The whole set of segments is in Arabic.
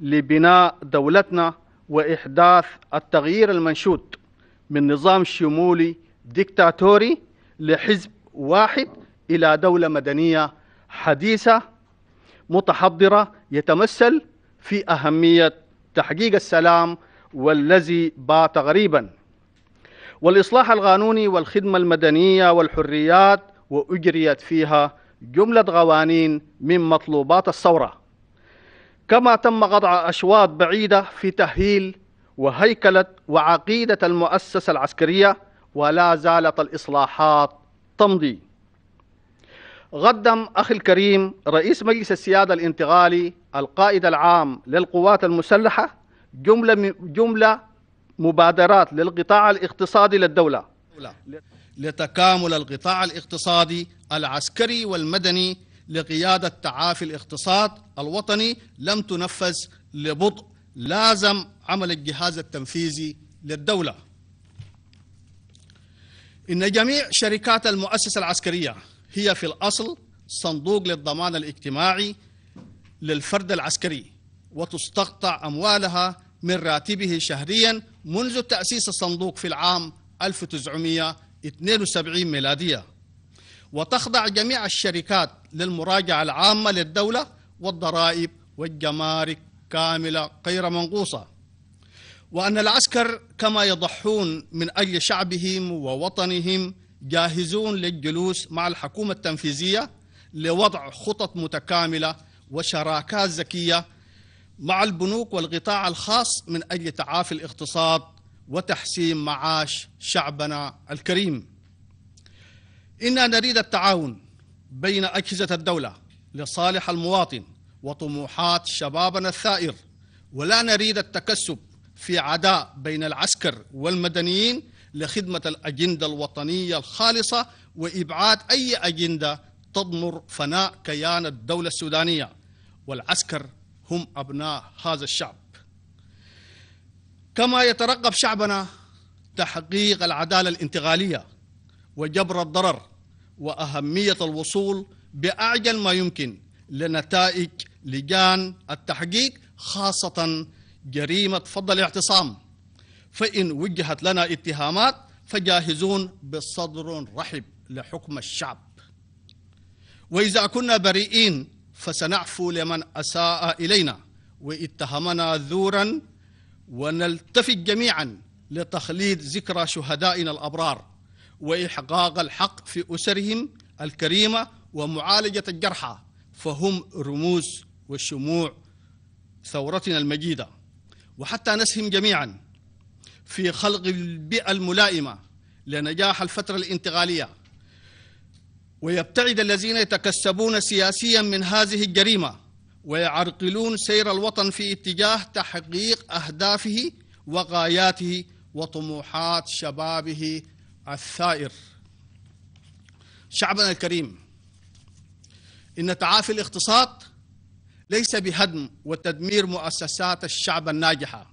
لبناء دولتنا وإحداث التغيير المنشود من نظام شمولي ديكتاتوري لحزب واحد إلى دولة مدنية حديثة متحضرة يتمثل في أهمية تحقيق السلام والذي بات غريبا والإصلاح القانوني والخدمة المدنية والحريات وأجريت فيها جملة قوانين من مطلوبات الثورة كما تم قطع أشواط بعيدة في تهيل وهيكلة وعقيدة المؤسسة العسكرية ولا زالت الإصلاحات تمضي قدم أخي الكريم رئيس مجلس السيادة الانتقالي القائد العام للقوات المسلحة جملة, جملة مبادرات للقطاع الاقتصادي للدولة لتكامل القطاع الاقتصادي العسكري والمدني لقيادة تعافي الاقتصاد الوطني لم تنفذ لبطء لازم عمل الجهاز التنفيذي للدولة إن جميع شركات المؤسسة العسكرية هي في الأصل صندوق للضمان الاجتماعي للفرد العسكري وتستقطع أموالها من راتبه شهريا منذ تأسيس الصندوق في العام 1972 ميلادية وتخضع جميع الشركات للمراجعة العامة للدولة والضرائب والجمارك كاملة غير منقوصة وأن العسكر كما يضحون من أجل شعبهم ووطنهم جاهزون للجلوس مع الحكومة التنفيذية لوضع خطط متكاملة وشراكات ذكية مع البنوك والقطاع الخاص من أجل تعافي الاقتصاد وتحسين معاش شعبنا الكريم إنا نريد التعاون بين أجهزة الدولة لصالح المواطن وطموحات شبابنا الثائر ولا نريد التكسب في عداء بين العسكر والمدنيين لخدمة الأجندة الوطنية الخالصة وإبعاد أي أجندة تضمر فناء كيان الدولة السودانية والعسكر هم أبناء هذا الشعب كما يترقب شعبنا تحقيق العدالة الانتقالية وجبر الضرر وأهمية الوصول بأعجل ما يمكن لنتائج لجان التحقيق خاصة جريمة فض الاعتصام فإن وجهت لنا اتهامات فجاهزون بصدر رحب لحكم الشعب وإذا كنا بريئين فسنعفو لمن أساء إلينا واتهمنا ذورا ونلتفت جميعا لتخليد ذكرى شهدائنا الأبرار وإحقاق الحق في أسرهم الكريمة ومعالجة الجرحى فهم رموز وشموع ثورتنا المجيدة وحتى نسهم جميعا في خلق البيئة الملائمة لنجاح الفترة الانتقالية ويبتعد الذين يتكسبون سياسيا من هذه الجريمة ويعرقلون سير الوطن في اتجاه تحقيق أهدافه وغاياته وطموحات شبابه الثائر شعبنا الكريم إن تعافي الاقتصاد ليس بهدم وتدمير مؤسسات الشعب الناجحة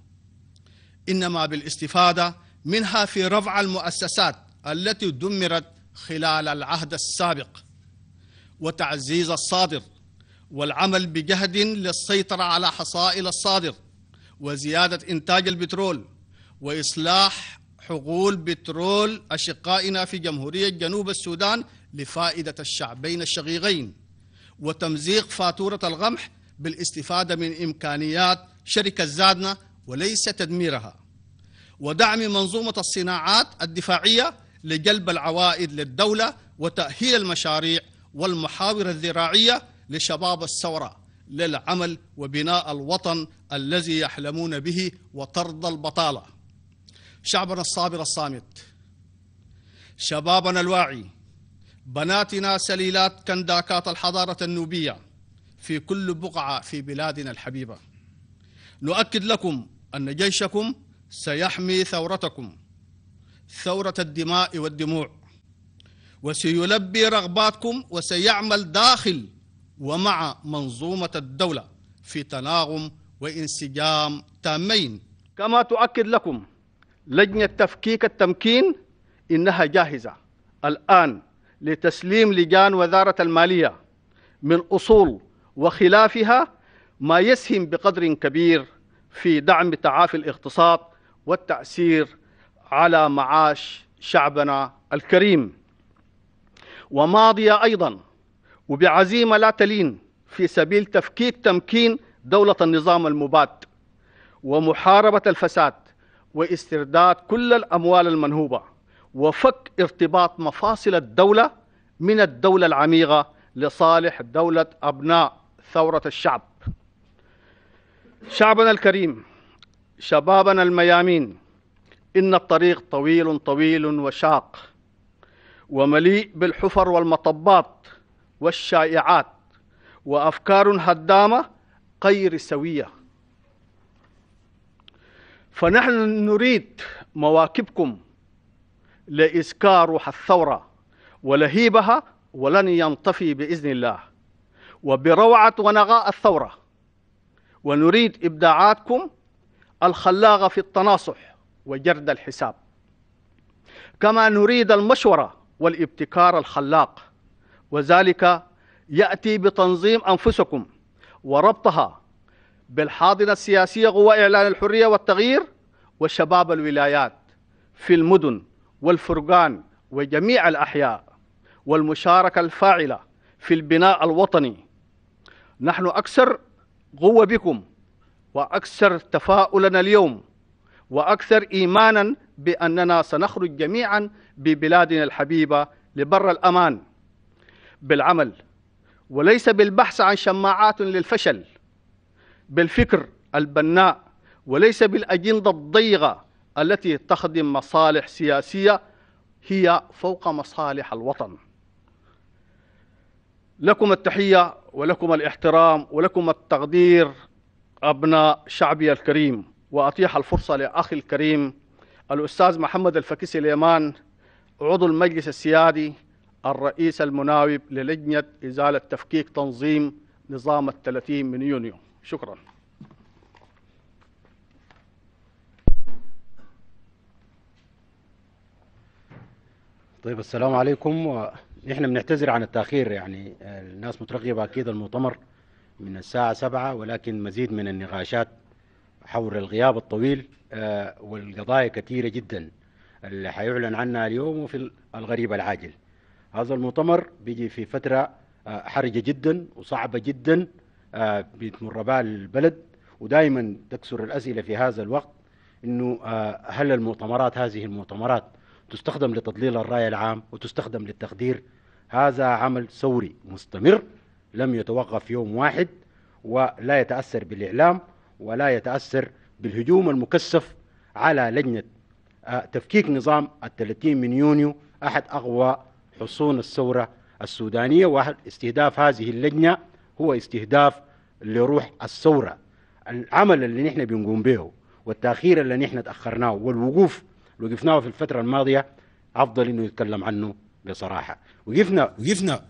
إنما بالاستفادة منها في رفع المؤسسات التي دمرت خلال العهد السابق وتعزيز الصادر والعمل بجهد للسيطرة على حصائل الصادر وزيادة إنتاج البترول وإصلاح حقول بترول أشقائنا في جمهورية جنوب السودان لفائدة الشعبين الشقيقين وتمزيق فاتورة الغمح بالاستفادة من إمكانيات شركة زادنا وليس تدميرها ودعم منظومة الصناعات الدفاعية لجلب العوائد للدولة وتأهيل المشاريع والمحاور الزراعية لشباب الثورة للعمل وبناء الوطن الذي يحلمون به وطرد البطاله شعبنا الصابر الصامت شبابنا الواعي بناتنا سليلات كنداكات الحضارة النوبية في كل بقعة في بلادنا الحبيبة نؤكد لكم أن جيشكم سيحمي ثورتكم ثورة الدماء والدموع وسيلبي رغباتكم وسيعمل داخل ومع منظومة الدولة في تناغم وانسجام تامين كما تؤكد لكم لجنة تفكيك التمكين إنها جاهزة الآن لتسليم لجان وزارة المالية من أصول وخلافها ما يسهم بقدر كبير في دعم تعافي الاقتصاد والتأثير على معاش شعبنا الكريم وماضية أيضا وبعزيمة لا تلين في سبيل تفكيك تمكين دولة النظام المباد ومحاربة الفساد واسترداد كل الأموال المنهوبة وفك ارتباط مفاصل الدولة من الدولة العميقة لصالح دولة أبناء ثورة الشعب شعبنا الكريم شبابنا الميامين إن الطريق طويل طويل وشاق ومليء بالحفر والمطبات والشائعات وأفكار هدامة غير سويه فنحن نريد مواكبكم لإذكار روح الثورة ولهيبها ولن ينطفي بإذن الله وبروعة ونغاء الثورة ونريد إبداعاتكم الخلاقة في التناصح وجرد الحساب كما نريد المشورة والابتكار الخلاق وذلك يأتي بتنظيم أنفسكم وربطها بالحاضنة السياسية قوى إعلان الحرية والتغيير وشباب الولايات في المدن والفرقان وجميع الأحياء والمشاركة الفاعلة في البناء الوطني نحن أكثر قوة بكم وأكثر تفاؤلا اليوم وأكثر إيمانا بأننا سنخرج جميعا ببلادنا الحبيبة لبر الأمان بالعمل وليس بالبحث عن شماعات للفشل بالفكر البناء وليس بالأجندة الضيغة التي تخدم مصالح سياسية هي فوق مصالح الوطن لكم التحية ولكم الاحترام ولكم التقدير أبناء شعبي الكريم وأطيح الفرصة لأخي الكريم الأستاذ محمد الفكيسي اليمان عضو المجلس السيادي الرئيس المناوب للجنة إزالة تفكيك تنظيم نظام الثلاثين من يونيو شكرا طيب السلام عليكم ونحن بنعتذر عن التأخير يعني الناس مترقبة أكيد المؤتمر من الساعة سبعة ولكن مزيد من النقاشات حول الغياب الطويل آه، والقضايا كثيرة جدا اللي حيعلن عنها اليوم وفي الغريب العاجل هذا المؤتمر بيجي في فترة آه، حرجة جدا وصعبة جدا آه، بتمر بها البلد ودائما تكسر الأسئلة في هذا الوقت أنه آه، هل المؤتمرات هذه المؤتمرات تستخدم لتضليل الرأي العام وتستخدم للتخدير هذا عمل ثوري مستمر لم يتوقف يوم واحد ولا يتأثر بالإعلام ولا يتأثر بالهجوم المكثف على لجنة آه، تفكيك نظام ال 30 من يونيو أحد أقوى حصون الثورة السودانية واحد استهداف هذه اللجنة هو استهداف لروح الثورة العمل اللي نحن بنقوم به والتأخير اللي نحن تأخرناه والوقوف اللي وقفناه في الفترة الماضية أفضل إنه يتكلم عنه بصراحة وقفنا وقفنا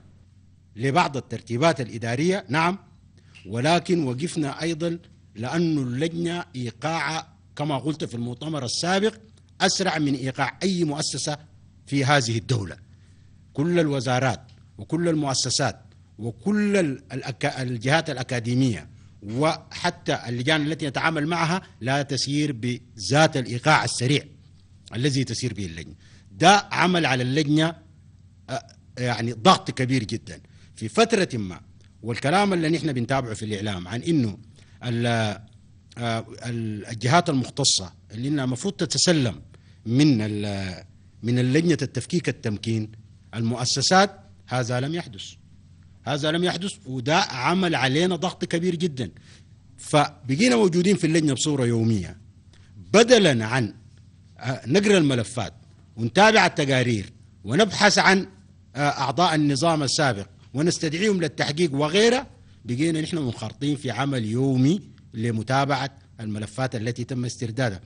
لبعض الترتيبات الإدارية نعم ولكن وقفنا أيضا لأن اللجنة إيقاع كما قلت في المؤتمر السابق أسرع من إيقاع أي مؤسسة في هذه الدولة كل الوزارات وكل المؤسسات وكل الجهات الأكاديمية وحتى اللجان التي نتعامل معها لا تسير بذات الإيقاع السريع الذي تسير به اللجنة ده عمل على اللجنة يعني ضغط كبير جدا في فترة ما والكلام اللي نحن بنتابعه في الإعلام عن إنه الجهات المختصة اللي إنها المفروض تتسلم من من اللجنة التفكيك التمكين المؤسسات هذا لم يحدث هذا لم يحدث وده عمل علينا ضغط كبير جدا فبقينا موجودين في اللجنة بصورة يومية بدلا عن آه، نقرأ الملفات ونتابع التقارير ونبحث عن آه، أعضاء النظام السابق ونستدعيهم للتحقيق وغيره بقينا نحن منخرطين في عمل يومي لمتابعة الملفات التي تم استردادها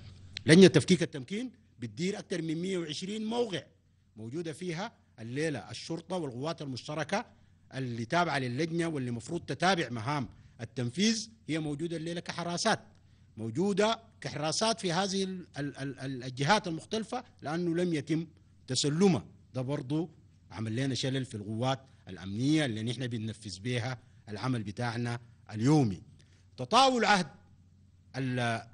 لجنة تفكيك التمكين بتدير أكثر من 120 موقع موجودة فيها الليلة الشرطة والقوات المشتركة اللي تابعه للجنه واللي المفروض تتابع مهام التنفيذ هي موجوده الليله كحراسات موجوده كحراسات في هذه الجهات المختلفه لانه لم يتم تسلمها ده برضه عمل لنا شلل في القوات الامنيه اللي نحن بننفذ بها العمل بتاعنا اليومي تطاول عهد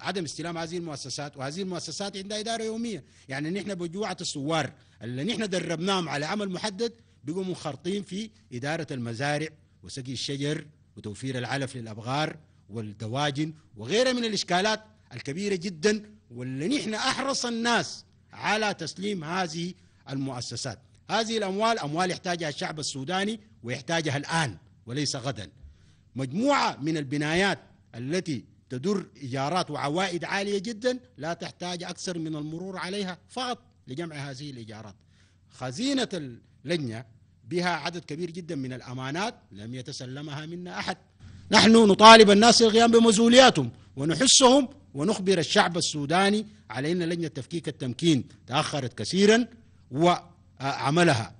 عدم استلام هذه المؤسسات وهذه المؤسسات عندها اداره يوميه يعني نحن بجوعه الثوار اللي نحن دربناهم على عمل محدد بقوا منخرطين في إدارة المزارع وسقي الشجر وتوفير العلف للأبغار والدواجن وغيرها من الإشكالات الكبيرة جدا واللي نحن أحرص الناس على تسليم هذه المؤسسات هذه الأموال أموال يحتاجها الشعب السوداني ويحتاجها الآن وليس غدا مجموعة من البنايات التي تدر إيجارات وعوائد عالية جدا لا تحتاج أكثر من المرور عليها فقط لجمع هذه الإيجارات خزينة لجنة بها عدد كبير جدا من الأمانات لم يتسلمها منا أحد نحن نطالب الناس القيام بمسؤولياتهم ونحسهم ونخبر الشعب السوداني على أن لجنة تفكيك التمكين تأخرت كثيرا وعملها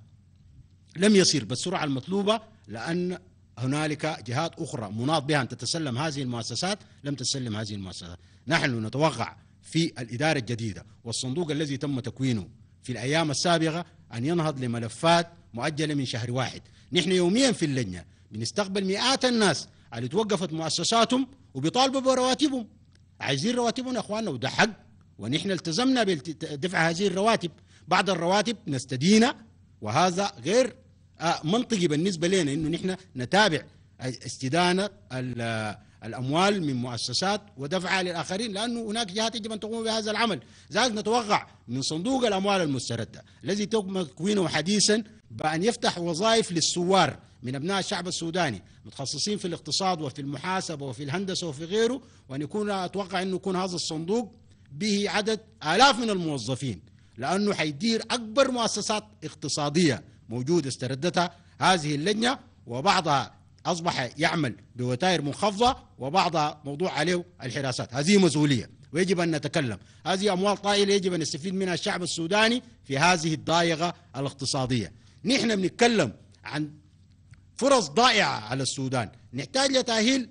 لم يصير بالسرعة المطلوبة لأن هنالك جهات أخرى مناط بها أن تتسلم هذه المؤسسات لم تسلم هذه المؤسسات نحن نتوقع في الإدارة الجديدة والصندوق الذي تم تكوينه في الأيام السابقة أن ينهض لملفات مؤجلة من شهر واحد نحن يوميا في اللجنة بنستقبل مئات الناس اللي توقفت مؤسساتهم وبيطالبوا برواتبهم عايزين رواتبهم يا اخواننا وده حق ونحن التزمنا بدفع هذه الرواتب بعض الرواتب نستدينا وهذا غير آه، منطقي بالنسبه لنا انه نحن نتابع استدانه الأموال من مؤسسات ودفعها للآخرين لأنه هناك جهات يجب أن تقوم بهذا العمل ذلك نتوقع من صندوق الأموال المستردة الذي تم تكوينه حديثا بأن يفتح وظائف للثوار من أبناء الشعب السوداني متخصصين في الاقتصاد وفي المحاسبة وفي الهندسة وفي غيره وأن يكون أتوقع أن يكون هذا الصندوق به عدد آلاف من الموظفين لأنه حيدير أكبر مؤسسات اقتصادية موجودة استردتها هذه اللجنة وبعضها أصبح يعمل بوتائر منخفضة وبعضها موضوع عليه الحراسات هذه مسؤولية ويجب أن نتكلم هذه أموال طائلة يجب أن يستفيد منها الشعب السوداني في هذه الضائقة الاقتصادية نحن بنتكلم عن فرص ضائعة على السودان نحتاج لتأهيل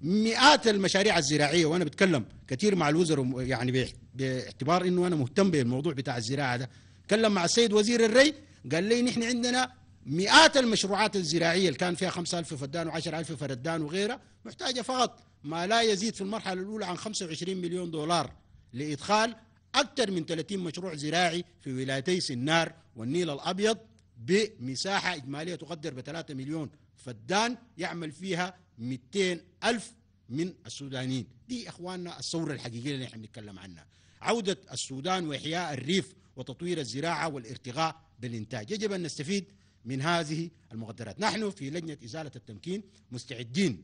مئات المشاريع الزراعية وأنا بتكلم كثير مع الوزراء يعني باعتبار أنه أنا مهتم بالموضوع بتاع الزراعة ده تكلم مع السيد وزير الري قال لي نحن عندنا مئات المشروعات الزراعية اللي كان فيها 5000 فدان و10000 فردان وغيرها محتاجة فقط ما لا يزيد في المرحلة الأولى عن 25 مليون دولار لإدخال أكثر من 30 مشروع زراعي في ولايتي سنار والنيل الأبيض بمساحة إجمالية تقدر ب 3 مليون فدان يعمل فيها مئتين ألف من السودانيين دي إخواننا الثورة الحقيقية اللي نحن بنتكلم عنها عودة السودان وإحياء الريف وتطوير الزراعة والارتقاء بالإنتاج يجب أن نستفيد من هذه المقدرات نحن في لجنة إزالة التمكين مستعدين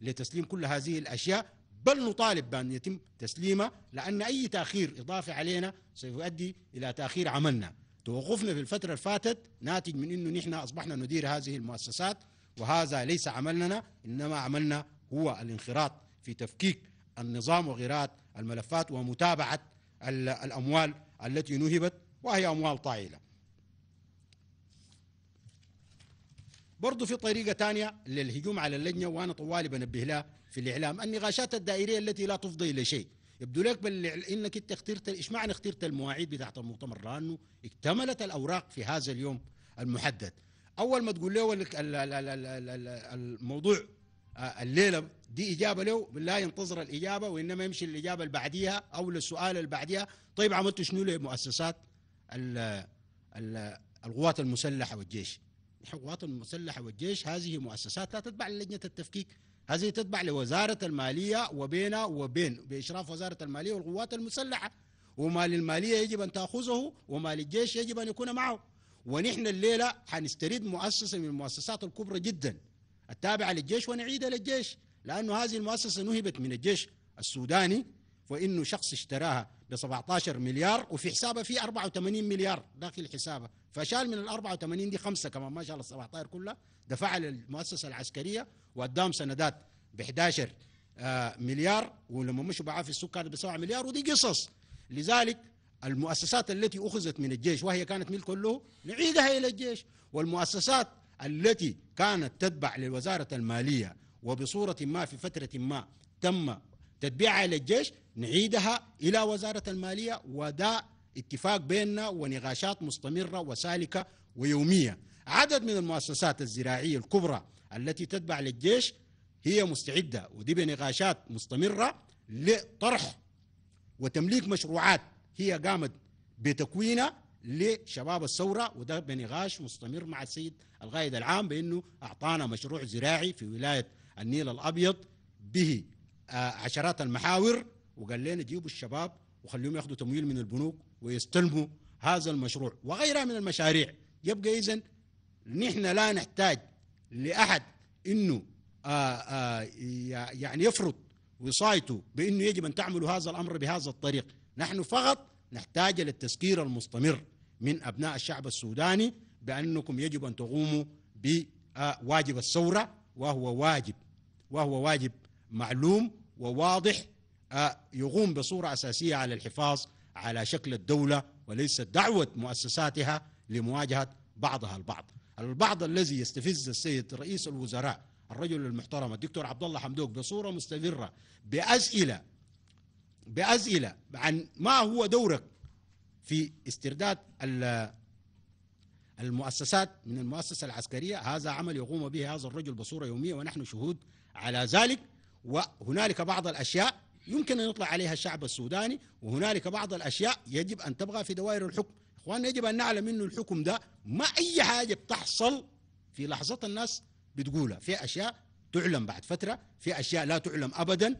لتسليم كل هذه الأشياء بل نطالب بأن يتم تسليمها لأن أي تأخير إضافي علينا سيؤدي إلى تأخير عملنا توقفنا في الفترة الفاتت ناتج من أنه نحن أصبحنا ندير هذه المؤسسات وهذا ليس عملنا إنما عملنا هو الانخراط في تفكيك النظام وغيرات الملفات ومتابعة الأموال التي نهبت وهي أموال طائلة برضو في طريقة تانية للهجوم على اللجنة وأنا طوالي بنبه لها في الإعلام النقاشات الدائرية التي لا تفضي إلى شيء يبدو لك بل انك انت اخترت ايش معنى اخترت المواعيد بتاعت المؤتمر لانه اكتملت الاوراق في هذا اليوم المحدد اول ما تقول له الموضوع آه، الليله دي اجابه له لا ينتظر الاجابه وانما يمشي للاجابه اللي بعديها او للسؤال اللي بعديها طيب عملتوا شنو لمؤسسات القوات المسلحه والجيش القوات المسلحة والجيش هذه مؤسسات لا تتبع للجنة التفكيك هذه تتبع لوزارة المالية وبين وبين بإشراف وزارة المالية والقوات المسلحة ومال المالية يجب أن تأخذه ومال الجيش يجب أن يكون معه ونحن الليلة حنستريد مؤسسة من المؤسسات الكبرى جدا التابعة للجيش ونعيدها للجيش لأن هذه المؤسسة نهبت من الجيش السوداني وإنه شخص اشتراها ب 17 مليار وفي حسابه في 84 مليار داخل حسابه فشال من ال 84 دي خمسه كمان ما شال ال 17 كلها دفعها للمؤسسه العسكريه وقدام سندات ب 11 آه، مليار ولما مشوا باعها في السوق كانت ب 7 مليار ودي قصص لذلك المؤسسات التي اخذت من الجيش وهي كانت ملك له نعيدها الى الجيش والمؤسسات التي كانت تتبع لوزاره الماليه وبصوره ما في فتره ما تم تتبيعها للجيش نعيدها إلى وزارة المالية وده اتفاق بيننا ونقاشات مستمرة وسالكة ويومية عدد من المؤسسات الزراعية الكبرى التي تتبع للجيش هي مستعدة ودي بنقاشات مستمرة لطرح وتمليك مشروعات هي قامت بتكوينها لشباب الثورة وده بنقاش مستمر مع السيد القائد العام بأنه أعطانا مشروع زراعي في ولاية النيل الأبيض به عشرات المحاور وقال لنا جيبوا الشباب وخليهم ياخذوا تمويل من البنوك ويستلموا هذا المشروع وغيرها من المشاريع يبقى اذا نحن لا نحتاج لاحد انه آآ آه، آآ آه، يعني يفرض وصايته بانه يجب ان تعملوا هذا الامر بهذا الطريق نحن فقط نحتاج للتذكير المستمر من ابناء الشعب السوداني بانكم يجب ان تقوموا بواجب الثوره وهو واجب وهو واجب معلوم وواضح آه، يقوم بصورة أساسية على الحفاظ على شكل الدولة وليس دعوة مؤسساتها لمواجهة بعضها البعض البعض الذي يستفز السيد رئيس الوزراء الرجل المحترم الدكتور عبد الله حمدوك بصورة مستمرة بأسئلة بأسئلة عن ما هو دورك في استرداد المؤسسات من المؤسسة العسكرية هذا عمل يقوم به هذا الرجل بصورة يومية ونحن شهود على ذلك وهنالك بعض الأشياء يمكن أن يطلع عليها الشعب السوداني وهنالك بعض الأشياء يجب أن تبقى في دوائر الحكم إخواننا يجب أن نعلم أنه الحكم ده ما أي حاجة بتحصل في لحظة الناس بتقولها في أشياء تعلم بعد فترة في أشياء لا تعلم أبدا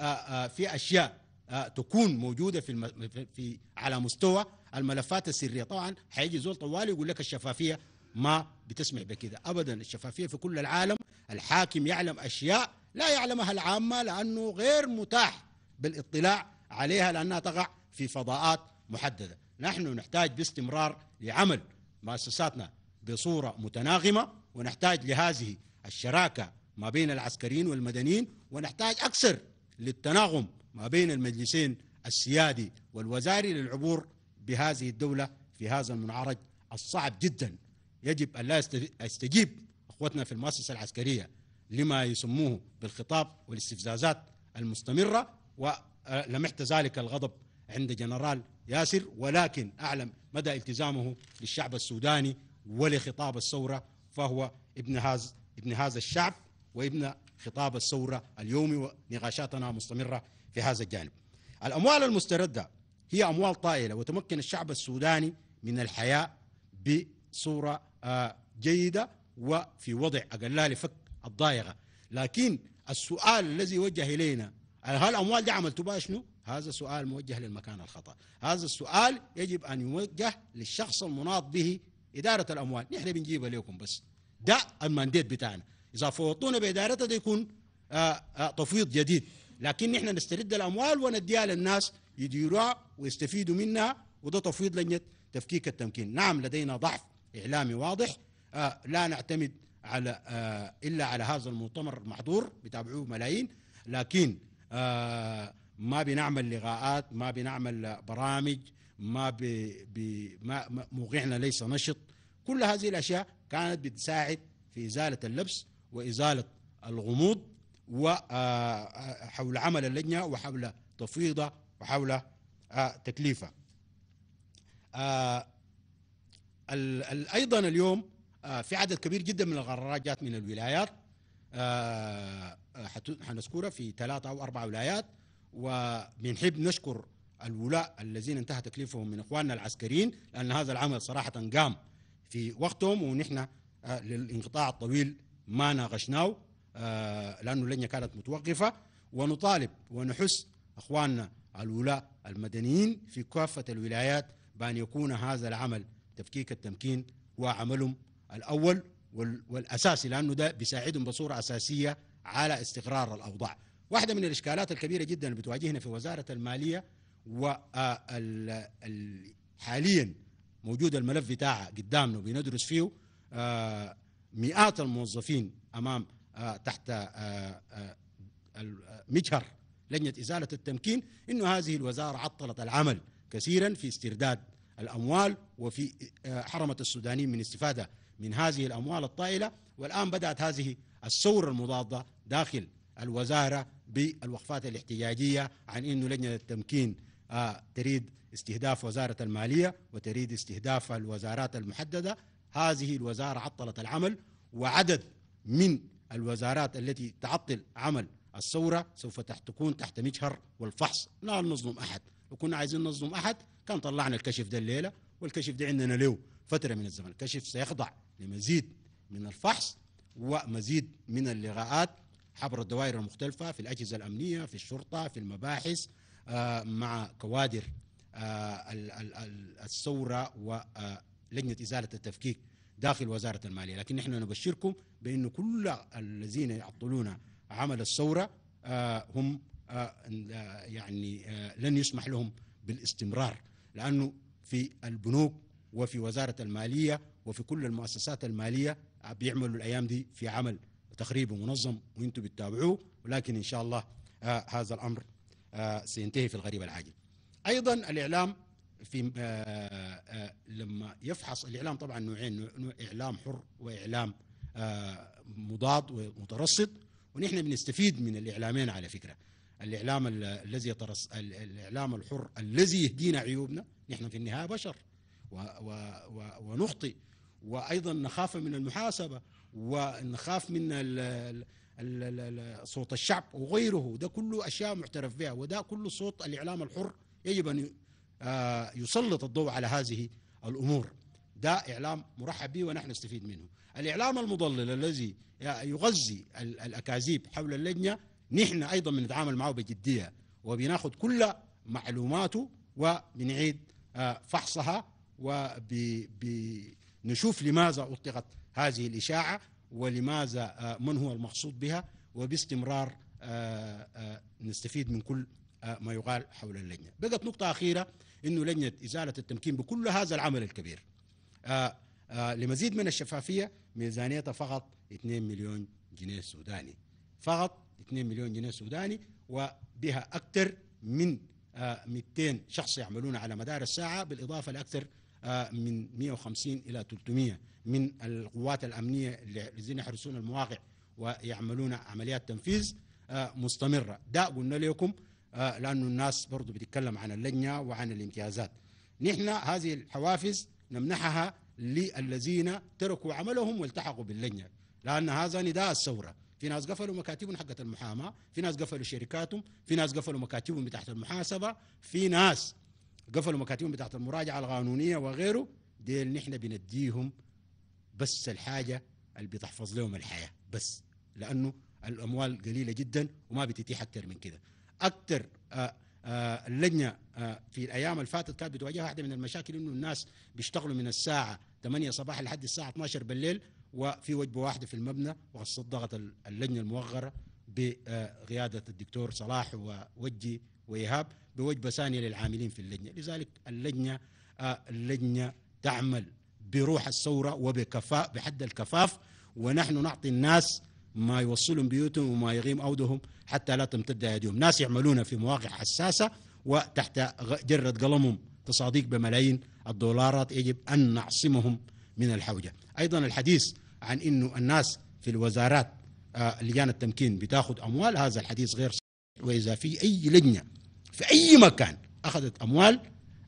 آه، آه، في أشياء آه، تكون موجودة في, في على مستوى الملفات السرية طبعا حيجي زول طوالي يقول لك الشفافية ما بتسمح بكذا أبدا الشفافية في كل العالم الحاكم يعلم أشياء لا يعلمها العامة لأنه غير متاح بالاطلاع عليها لأنها تقع في فضاءات محددة نحن نحتاج باستمرار لعمل مؤسساتنا بصورة متناغمة ونحتاج لهذه الشراكة ما بين العسكريين والمدنيين ونحتاج أكثر للتناغم ما بين المجلسين السيادي والوزاري للعبور بهذه الدولة في هذا المنعرج الصعب جدا يجب أن لا يستجيب أخوتنا في المؤسسة العسكرية لما يسموه بالخطاب والاستفزازات المستمرة ولمحت ذلك الغضب عند جنرال ياسر ولكن أعلم مدى التزامه للشعب السوداني ولخطاب الثورة فهو ابن هذا ابن هذا الشعب وابن خطاب الثورة اليومي ونقاشاتنا مستمرة في هذا الجانب الأموال المستردة هي أموال طائلة وتمكن الشعب السوداني من الحياة بصورة آه، جيدة وفي وضع أقلها لفك الضائقة لكن السؤال الذي وجه إلينا هل الأموال دي عملتوا بها شنو؟ هذا سؤال موجه للمكان الخطأ هذا السؤال يجب أن يوجه للشخص المناط به إدارة الأموال نحن بنجيبها لكم بس ده المانديت بتاعنا إذا فوضونا بإدارتها ده يكون آآ آه، آآ آه، تفويض جديد لكن نحن نسترد الأموال ونديها للناس يديروها ويستفيدوا منها وده تفويض لجنة تفكيك التمكين نعم لدينا ضعف إعلامي واضح آه، لا نعتمد على آه، الا على هذا المؤتمر المحضور بيتابعوه ملايين لكن آه، ما بنعمل لقاءات ما بنعمل برامج ما, ب ما موقعنا ليس نشط كل هذه الاشياء كانت بتساعد في ازاله اللبس وازاله الغموض وحول آه، عمل اللجنه وحول تفويضها وحول تكليفها ايضا اليوم آه، في عدد كبير جدا من القرارات جات من الولايات آه، آه، حنذكرها في ثلاثة أو أربع ولايات وبنحب نشكر الولاء الذين انتهى تكليفهم من إخواننا العسكريين لأن هذا العمل صراحة قام في وقتهم ونحن للانقطاع الطويل ما ناقشناه لأنه اللجنة كانت متوقفة ونطالب ونحس أخواننا الولاء المدنيين في كافة الولايات بأن يكون هذا العمل تفكيك التمكين هو عملهم الأول والأساسي لأنه ده بيساعدهم بصورة أساسية على استقرار الأوضاع واحدة من الإشكالات الكبيرة جدا اللي بتواجهنا في وزارة المالية و آه، حاليا موجود الملف بتاعها قدامنا وبندرس فيه آه، مئات الموظفين أمام آه، تحت مجهر لجنة إزالة التمكين انه هذه الوزارة عطلت العمل كثيرا في استرداد الأموال وفي حرمت السودانيين من استفادة من هذه الأموال الطائلة والآن بدأت هذه الثورة المضادة داخل الوزارة بالوقفات الاحتجاجية عن أنه لجنة التمكين آه، تريد استهداف وزارة المالية وتريد استهداف الوزارات المحددة هذه الوزارة عطلت العمل وعدد من الوزارات التي تعطل عمل الثورة سوف تكون تحت مجهر والفحص لا نظلم أحد لو كنا عايزين نظلم أحد كان طلعنا الكشف ده الليلة والكشف ده عندنا له فترة من الزمن الكشف سيخضع لمزيد من الفحص ومزيد من اللقاءات عبر الدوائر المختلفة في الأجهزة الأمنية في الشرطة في المباحث آه، مع كوادر آه، الثورة ولجنة آه، إزالة التفكيك داخل وزارة المالية لكن نحن نبشركم بأن كل الذين يعطلون عمل الثورة هم يعني لن يسمح لهم بالاستمرار لأنه في البنوك وفي وزارة المالية وفي كل المؤسسات المالية بيعملوا الأيام دي في عمل تخريبي منظم وانتم بتتابعوه ولكن إن شاء الله آه هذا الأمر آه سينتهي في الغريب العاجل أيضا الإعلام في آه, آه، لما يفحص الإعلام طبعا نوعين نوع إعلام حر وإعلام آه، مضاد ومترصد ونحن بنستفيد من الإعلامين على فكرة الإعلام الذي يترص الإعلام الحر الذي يهدينا عيوبنا نحن في النهاية بشر و و و ونخطئ وايضا نخاف من المحاسبه ونخاف من الـ صوت الشعب وغيره ده كله اشياء معترف بها وده كله صوت الاعلام الحر يجب ان آه، يسلط الضوء على هذه الامور ده اعلام مرحب به ونحن نستفيد منه الاعلام المضلل الذي يغذي الاكاذيب حول اللجنه نحن ايضا بنتعامل معه بجديه وبناخذ كل معلوماته وبنعيد آه، فحصها وبنشوف لماذا أطلقت هذه الإشاعة ولماذا آه، من هو المقصود بها وباستمرار آه، آه، نستفيد من كل ما يقال حول اللجنة بقت نقطة أخيرة أنه لجنة إزالة التمكين بكل هذا العمل الكبير لمزيد من الشفافية ميزانيتها فقط 2 مليون جنيه سوداني فقط 2 مليون جنيه سوداني وبها أكثر من 200 شخص يعملون على مدار الساعة بالإضافة لأكثر آه، من 150 إلى 300 من القوات الأمنية الذين يحرسون المواقع ويعملون عمليات تنفيذ آه، مستمرة ده قلنا لكم آه، لأنه الناس برضو بتتكلم عن اللجنة وعن الامتيازات نحن هذه الحوافز نمنحها للذين تركوا عملهم والتحقوا باللجنة لأن هذا نداء الثورة في ناس قفلوا مكاتبهم حقت المحاماة في ناس قفلوا شركاتهم في ناس قفلوا مكاتبهم تحت المحاسبة في ناس قفلوا مكاتبهم بتاعت المراجعه القانونيه وغيره ديل نحن بنديهم بس الحاجه اللي بتحفظ لهم الحياه بس لانه الاموال قليله جدا وما بتتيح اكثر من كده اكثر آه، آه، اللجنه آه، في الايام اللي فاتت كانت بتواجه واحده من المشاكل انه الناس بيشتغلوا من الساعه 8 صباحا لحد الساعه 12 بالليل وفي وجبه واحده في المبنى وقد اللجنه الموغره بقياده الدكتور صلاح ووجي وايهاب بوجبة ثانية للعاملين في اللجنة لذلك اللجنة آه، اللجنة تعمل بروح الثورة وبكفاء بحد الكفاف ونحن نعطي الناس ما يوصلهم بيوتهم وما يغيم أودهم حتى لا تمتد أيديهم ناس يعملون في مواقع حساسة وتحت جرة قلمهم تصاديق بملايين الدولارات يجب أن نعصمهم من الحوجة أيضا الحديث عن أنه الناس في الوزارات آه، لجان التمكين بتاخذ أموال هذا الحديث غير صحيح وإذا في أي لجنة في أي مكان أخذت أموال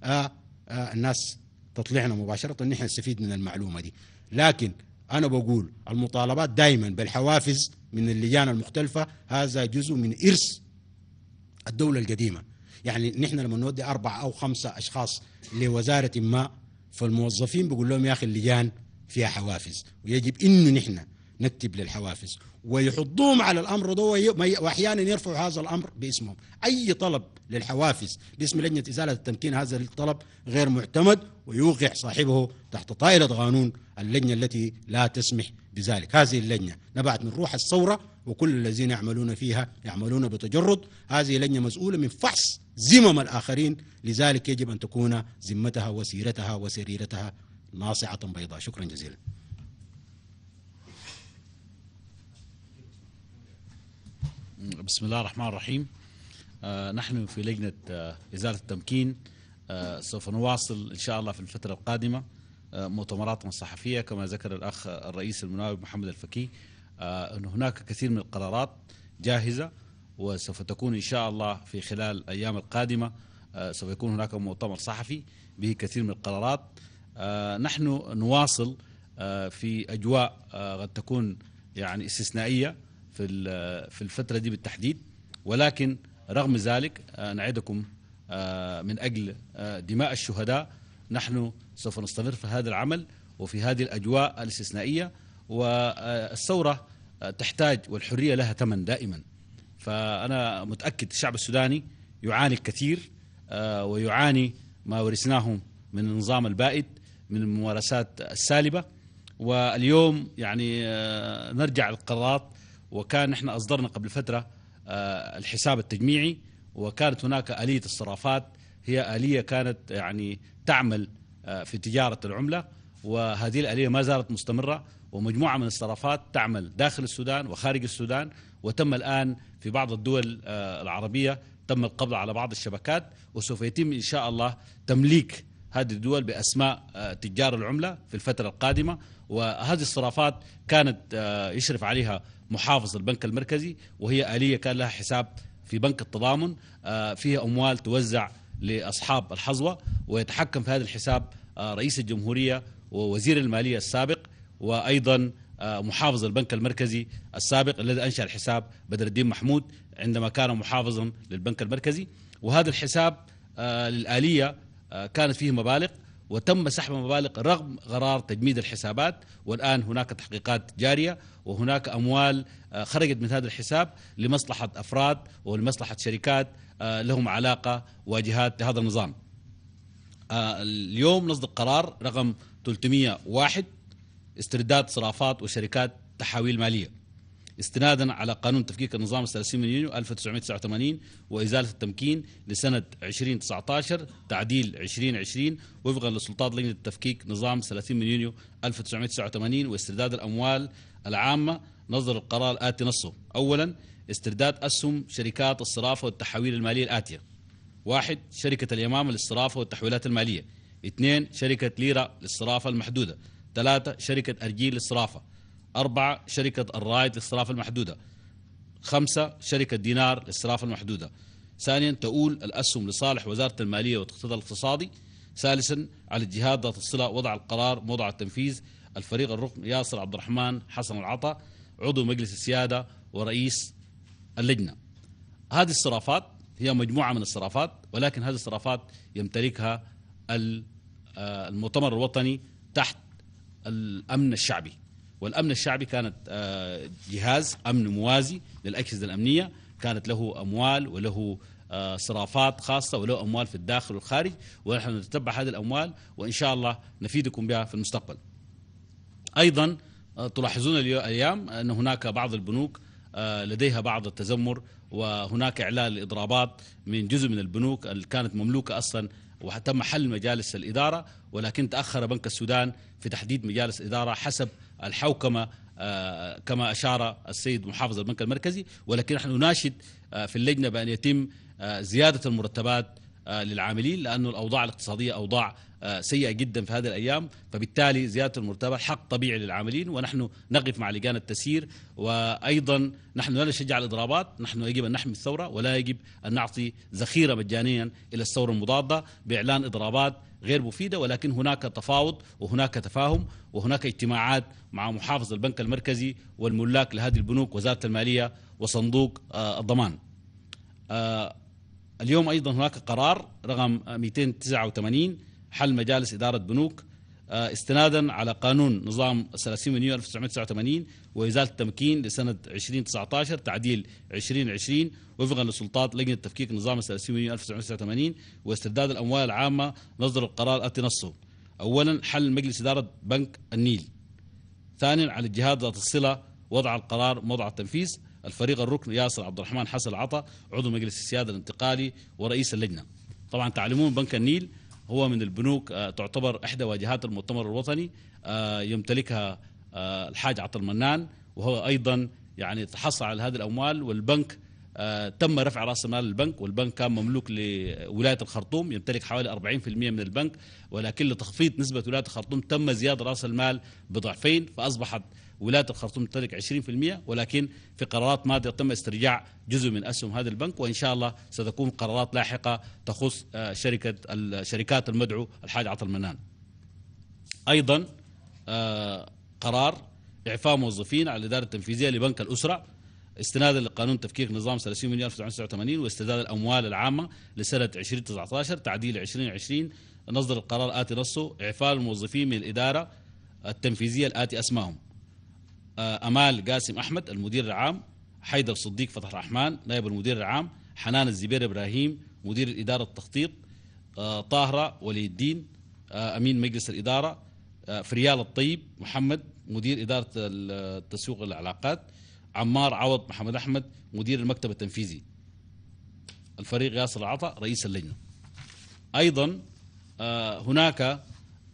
آآ آه، آآ آه، الناس تطلعنا مباشرة إن إحنا نستفيد من المعلومة دي لكن أنا بقول المطالبات دائما بالحوافز من اللجان المختلفة هذا جزء من إرث الدولة القديمة يعني نحن لما نودي أربعة أو خمسة أشخاص لوزارة ما فالموظفين بيقول لهم يا أخي اللجان فيها حوافز ويجب إنه نحن نكتب للحوافز ويحضوهم على الامر دو واحيانا يرفعوا هذا الامر باسمهم اي طلب للحوافز باسم لجنه ازاله التمكين هذا الطلب غير معتمد ويوقع صاحبه تحت طائله قانون اللجنه التي لا تسمح بذلك هذه اللجنه نبعت من روح الثوره وكل الذين يعملون فيها يعملون بتجرد هذه لجنه مسؤوله من فحص زمم الاخرين لذلك يجب ان تكون ذمتها وسيرتها وسريرتها ناصعه بيضاء شكرا جزيلا بسم الله الرحمن الرحيم آه، نحن في لجنة آه، إزالة التمكين آه، سوف نواصل إن شاء الله في الفترة القادمة مؤتمراتنا الصحفية كما ذكر الأخ الرئيس المناوب محمد الفكي أن هناك كثير من القرارات جاهزة وسوف تكون إن شاء الله في خلال الأيام القادمة سوف يكون هناك مؤتمر صحفي به كثير من القرارات نحن نواصل في أجواء قد تكون يعني استثنائية في في الفتره دي بالتحديد ولكن رغم ذلك آه، نعدكم آه، من اجل آه، دماء الشهداء نحن سوف نستمر في هذا العمل وفي هذه الاجواء الاستثنائيه والثوره تحتاج والحريه لها ثمن دائما فانا متاكد الشعب السوداني يعاني الكثير ويعاني ما ورثناه من النظام البائد من الممارسات السالبه واليوم يعني نرجع للقرارات وكان احنا اصدرنا قبل فتره آه، الحساب التجميعي وكانت هناك اليه الصرافات هي اليه كانت يعني تعمل آه، في تجاره العمله وهذه الاليه ما زالت مستمره ومجموعه من الصرافات تعمل داخل السودان وخارج السودان وتم الان في بعض الدول آه، العربيه تم القبض على بعض الشبكات وسوف يتم ان شاء الله تمليك هذه الدول باسماء تجار العمله في الفتره القادمه وهذه الصرافات كانت يشرف عليها محافظ البنك المركزي وهي آلية كان لها حساب في بنك التضامن آه، فيها أموال توزع لأصحاب الحظوة ويتحكم في هذا الحساب آه، رئيس الجمهورية ووزير المالية السابق وأيضا آه، محافظ البنك المركزي السابق الذي أنشأ الحساب بدر الدين محمود عندما كان محافظا للبنك المركزي وهذا الحساب للآلية كانت فيه مبالغ وتم سحب مبالغ رغم قرار تجميد الحسابات والآن هناك تحقيقات جارية وهناك أموال آه، خرجت من هذا الحساب لمصلحة أفراد ولمصلحة شركات آه، لهم علاقة واجهات لهذا النظام آه، اليوم نصدق قرار رقم 301 استرداد صرافات وشركات تحاويل ماليه استنادا على قانون تفكيك النظام الثلاثين من يونيو 1989 وإزالة التمكين لسنة 2019 تعديل 2020 وفقا لسلطات لجنة التفكيك نظام 30 من يونيو 1989 واسترداد الأموال العامة نظر القرار الآتي نصه أولا استرداد أسهم شركات الصرافة والتحويل المالية الآتية واحد شركة اليمامة للصرافة والتحويلات المالية اثنين شركة ليرة للصرافة المحدودة ثلاثة شركة أرجيل للصرافة أربعة شركة الرايد للصرافة المحدودة خمسة شركة دينار للصرافة المحدودة ثانيا تؤول الأسهم لصالح وزارة المالية والاقتصاد الاقتصادي ثالثا على الجهات ذات الصلة وضع القرار موضع التنفيذ الفريق الركن ياسر عبد الرحمن حسن العطا عضو مجلس السيادة ورئيس اللجنة هذه الصرافات هي مجموعة من الصرافات ولكن هذه الصرافات يمتلكها آه، المؤتمر الوطني تحت الأمن الشعبي والأمن الشعبي كانت آه، جهاز أمن موازي للأجهزة الأمنية كانت له أموال وله آه، صرافات خاصة وله أموال في الداخل والخارج ونحن نتتبع هذه الأموال وإن شاء الله نفيدكم بها في المستقبل أيضا آه، تلاحظون الأيام أن هناك بعض البنوك لديها بعض التذمر وهناك إعلان الإضرابات من جزء من البنوك اللي كانت مملوكة أصلا وتم حل مجالس الإدارة ولكن تأخر بنك السودان في تحديد مجالس إدارة حسب الحوكمه آه، كما اشار السيد محافظ البنك المركزي ولكن نحن نناشد آه، في اللجنه بان يتم آه، زياده المرتبات للعاملين لأن الأوضاع الاقتصادية أوضاع سيئة جدا في هذه الأيام فبالتالي زيادة المرتبات حق طبيعي للعاملين ونحن نقف مع لجان التسيير وأيضا نحن لا نشجع الإضرابات نحن يجب أن نحمي الثورة ولا يجب أن نعطي ذخيرة مجانيا إلى الثورة المضادة بإعلان إضرابات غير مفيدة ولكن هناك تفاوض وهناك تفاهم وهناك اجتماعات مع محافظ البنك المركزي والملاك لهذه البنوك وزارة المالية وصندوق آه، الضمان آه، اليوم أيضا هناك قرار رقم 289 حل مجالس إدارة بنوك آه، استنادا على قانون نظام 30 من يونيو 1989 وإزالة التمكين لسنة 2019 تعديل 2020 وفقا لسلطات لجنة تفكيك نظام 30 من يونيو 1989 واسترداد الأموال العامة نصدر القرار أتي نصه أولا حل مجلس إدارة بنك النيل ثانيا على الجهات ذات الصلة وضع القرار موضع التنفيذ الفريق الركن ياسر عبد الرحمن حسن عطا عضو مجلس السيادة الانتقالي ورئيس اللجنة طبعا تعلمون بنك النيل هو من البنوك آه، تعتبر إحدى واجهات المؤتمر الوطني آه، يمتلكها آه، الحاج عطل المنان وهو أيضا يعني تحصل على هذه الأموال والبنك تم رفع راس مال البنك والبنك كان مملوك لولايه الخرطوم يمتلك حوالي 40% من البنك ولكن لتخفيض نسبه ولايه الخرطوم تم زياده راس المال بضعفين فاصبحت ولايه الخرطوم تمتلك 20% ولكن في قرارات ماضيه تم استرجاع جزء من اسهم هذا البنك وان شاء الله ستكون قرارات لاحقه تخص آه، شركه الشركات المدعو الحاج عطل منان. ايضا آه، قرار اعفاء موظفين على الاداره التنفيذيه لبنك الاسره استنادا لقانون تفكيك نظام 30 مليار 1989 واستداد الاموال العامه لسنه 2019 تعديل 2020 نصدر القرار اتي نصه اعفاء الموظفين من الاداره التنفيذيه الاتي اسمائهم آه، امال قاسم احمد المدير العام حيدر صديق فتح الرحمن نائب المدير العام حنان الزبير ابراهيم مدير الاداره التخطيط آه، طاهره ولي الدين آه، امين مجلس الاداره فريال الطيب محمد مدير اداره التسويق والعلاقات عمار عوض محمد احمد مدير المكتب التنفيذي الفريق ياسر العطا رئيس اللجنه ايضا هناك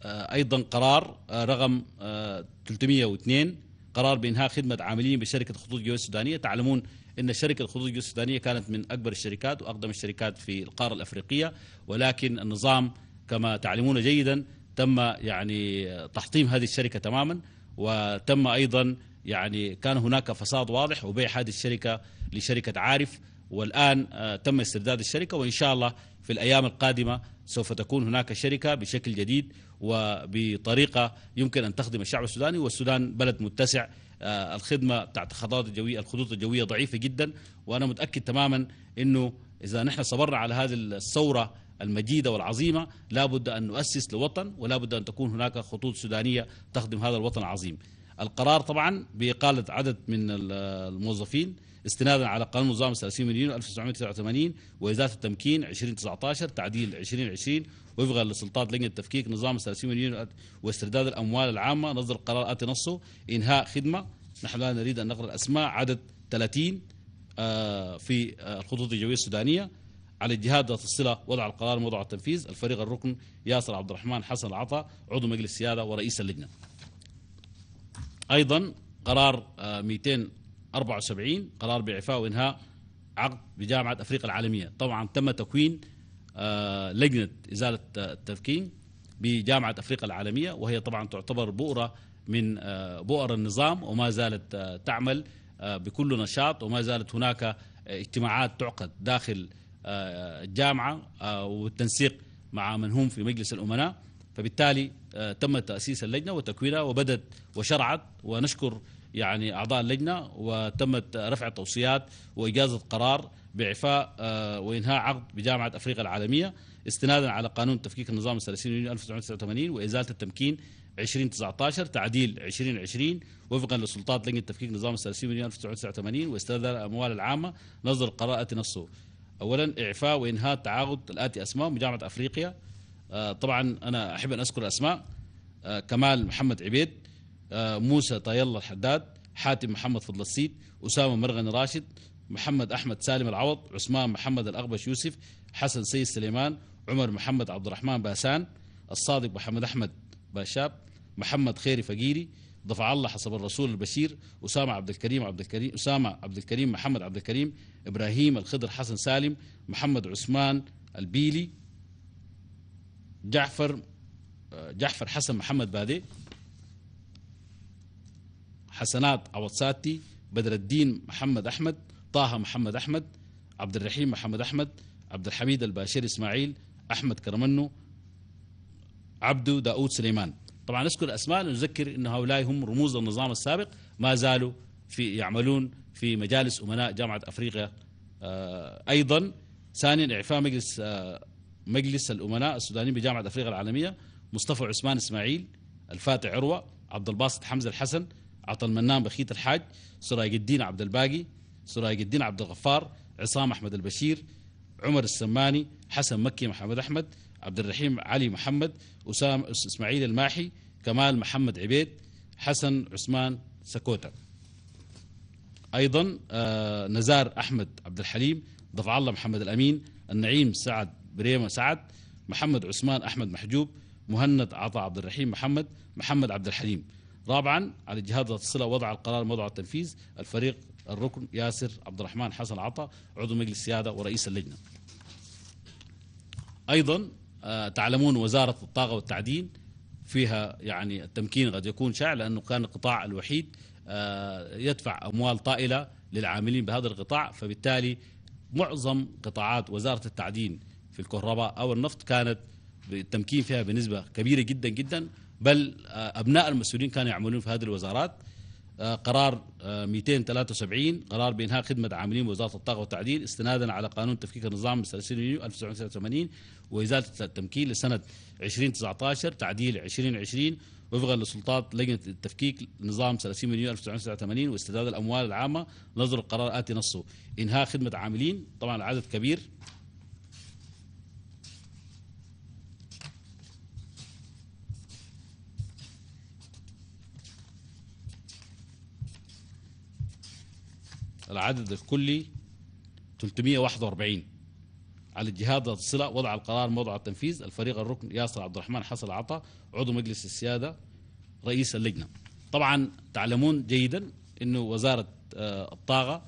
ايضا قرار رقم 302 قرار بإنهاء خدمة عاملين بشركة خطوط جوية السودانية تعلمون أن شركة خطوط الجويه السودانية كانت من أكبر الشركات وأقدم الشركات في القارة الأفريقية ولكن النظام كما تعلمون جيدا تم يعني تحطيم هذه الشركة تماما وتم أيضا يعني كان هناك فساد واضح وبيع هذه الشركة لشركة عارف والآن آه، تم استرداد الشركة وإن شاء الله في الأيام القادمة سوف تكون هناك شركة بشكل جديد وبطريقة يمكن أن تخدم الشعب السوداني والسودان بلد متسع آه، الخدمة بتاعت الخطوط الجوية الخطوط الجوية ضعيفة جدا وأنا متأكد تماما أنه إذا نحن صبرنا على هذه الثورة المجيدة والعظيمة لابد أن نؤسس لوطن ولابد أن تكون هناك خطوط سودانية تخدم هذا الوطن العظيم القرار طبعا بإقالة عدد من الموظفين استنادا على قانون نظام 30 مليون 1989 وإزالة التمكين 2019 تعديل 2020 وفقا لسلطات لجنه تفكيك نظام 30 مليون واسترداد الاموال العامه نصدر القرار اتي نصه انهاء خدمه نحن لا نريد ان نقرا الاسماء عدد 30 آه، في آه، الخطوط الجويه السودانيه على الجهات ذات الصله وضع القرار موضوع التنفيذ الفريق الركن ياسر عبد الرحمن حسن العطا عضو مجلس السياده ورئيس اللجنه. ايضا قرار 274 آه، قرار باعفاء وانهاء عقد بجامعه افريقيا العالميه، طبعا تم تكوين آه، لجنه ازاله التفكين بجامعه افريقيا العالميه وهي طبعا تعتبر بؤره من آه، بؤر النظام وما زالت آه، تعمل بكل نشاط وما زالت هناك اجتماعات تعقد داخل الجامعه والتنسيق مع من هم في مجلس الامناء فبالتالي تم تاسيس اللجنه وتكوينها وبدت وشرعت ونشكر يعني اعضاء اللجنه وتمت رفع توصيات واجازه قرار باعفاء آه، وانهاء عقد بجامعه افريقيا العالميه استنادا على قانون تفكيك النظام الثلاثين يونيو 1989 وازاله التمكين 2019 تعديل 2020 وفقا لسلطات لجنه تفكيك نظام الثلاثين يونيو 1989 واسترداد الاموال العامه نظر قراءه نصه. اولا اعفاء وانهاء التعاقد الاتي اسماء بجامعة افريقيا آه، طبعا انا احب ان اذكر اسماء آه، كمال محمد عبيد موسى طيلا الحداد حاتم محمد فضل السيد اسامه مرغن راشد محمد أحمد سالم العوض عثمان محمد الأغبش يوسف حسن سيد سليمان عمر محمد عبد الرحمن باسان الصادق محمد أحمد باشاب محمد خيري فقيري ضفع الله حسب الرسول البشير أسامة عبد الكريم عبد الكريم أسامة عبد الكريم محمد عبد الكريم إبراهيم الخضر حسن سالم محمد عثمان البيلي جعفر جعفر حسن محمد بادي حسنات عوض ساتي بدر الدين محمد أحمد طه محمد أحمد عبد الرحيم محمد أحمد عبد الحميد الباشير إسماعيل أحمد كرمنو عبدو داود سليمان طبعا نذكر الأسماء نذكر أن هؤلاء هم رموز النظام السابق ما زالوا في يعملون في مجالس أمناء جامعة أفريقيا آه، أيضا ثانيا إعفاء مجلس آه، مجلس الأمناء السودانيين بجامعة أفريقيا العالمية مصطفى عثمان إسماعيل الفاتح عروة عبد الباسط حمزة الحسن عطى المنان بخيت الحاج سراج الدين عبد الباقي سراج الدين عبد الغفار عصام أحمد البشير عمر السماني حسن مكي محمد أحمد عبد الرحيم علي محمد أسام إسماعيل الماحي كمال محمد عبيد حسن عثمان سكوتا أيضا آه، نزار أحمد عبد الحليم ضفع الله محمد الأمين النعيم سعد بريمة سعد محمد عثمان أحمد محجوب مهند عطا عبد الرحيم محمد محمد عبد الحليم رابعا على جهاز ذات الصلة وضع القرار موضوع التنفيذ الفريق الركن ياسر عبد الرحمن حسن عطا عضو مجلس السيادة ورئيس اللجنة أيضا آه، تعلمون وزارة الطاقة والتعدين فيها يعني التمكين قد يكون شائع لأنه كان القطاع الوحيد آه، يدفع أموال طائلة للعاملين بهذا القطاع فبالتالي معظم قطاعات وزارة التعدين في الكهرباء أو النفط كانت التمكين فيها بنسبة كبيرة جدا جدا بل آه، أبناء المسؤولين كانوا يعملون في هذه الوزارات آه، قرار 273 آه، قرار بانهاء خدمه عاملين وزاره الطاقه والتعديل استنادا على قانون تفكيك النظام 30 يونيو 1983 وازاله التمكين لسنه 2019 تعديل 2020 وفقا لسلطات لجنه التفكيك نظام 30 يونيو 1989 واستداد الاموال العامه نظر القرار اتي نصه انهاء خدمه عاملين طبعا عدد كبير العدد الكلي 341 على الجهاد ذات الصلة وضع القرار موضع التنفيذ الفريق الركن ياسر عبد الرحمن حسن عطا عضو مجلس السيادة رئيس اللجنة طبعا تعلمون جيدا أنه وزارة آه، الطاقة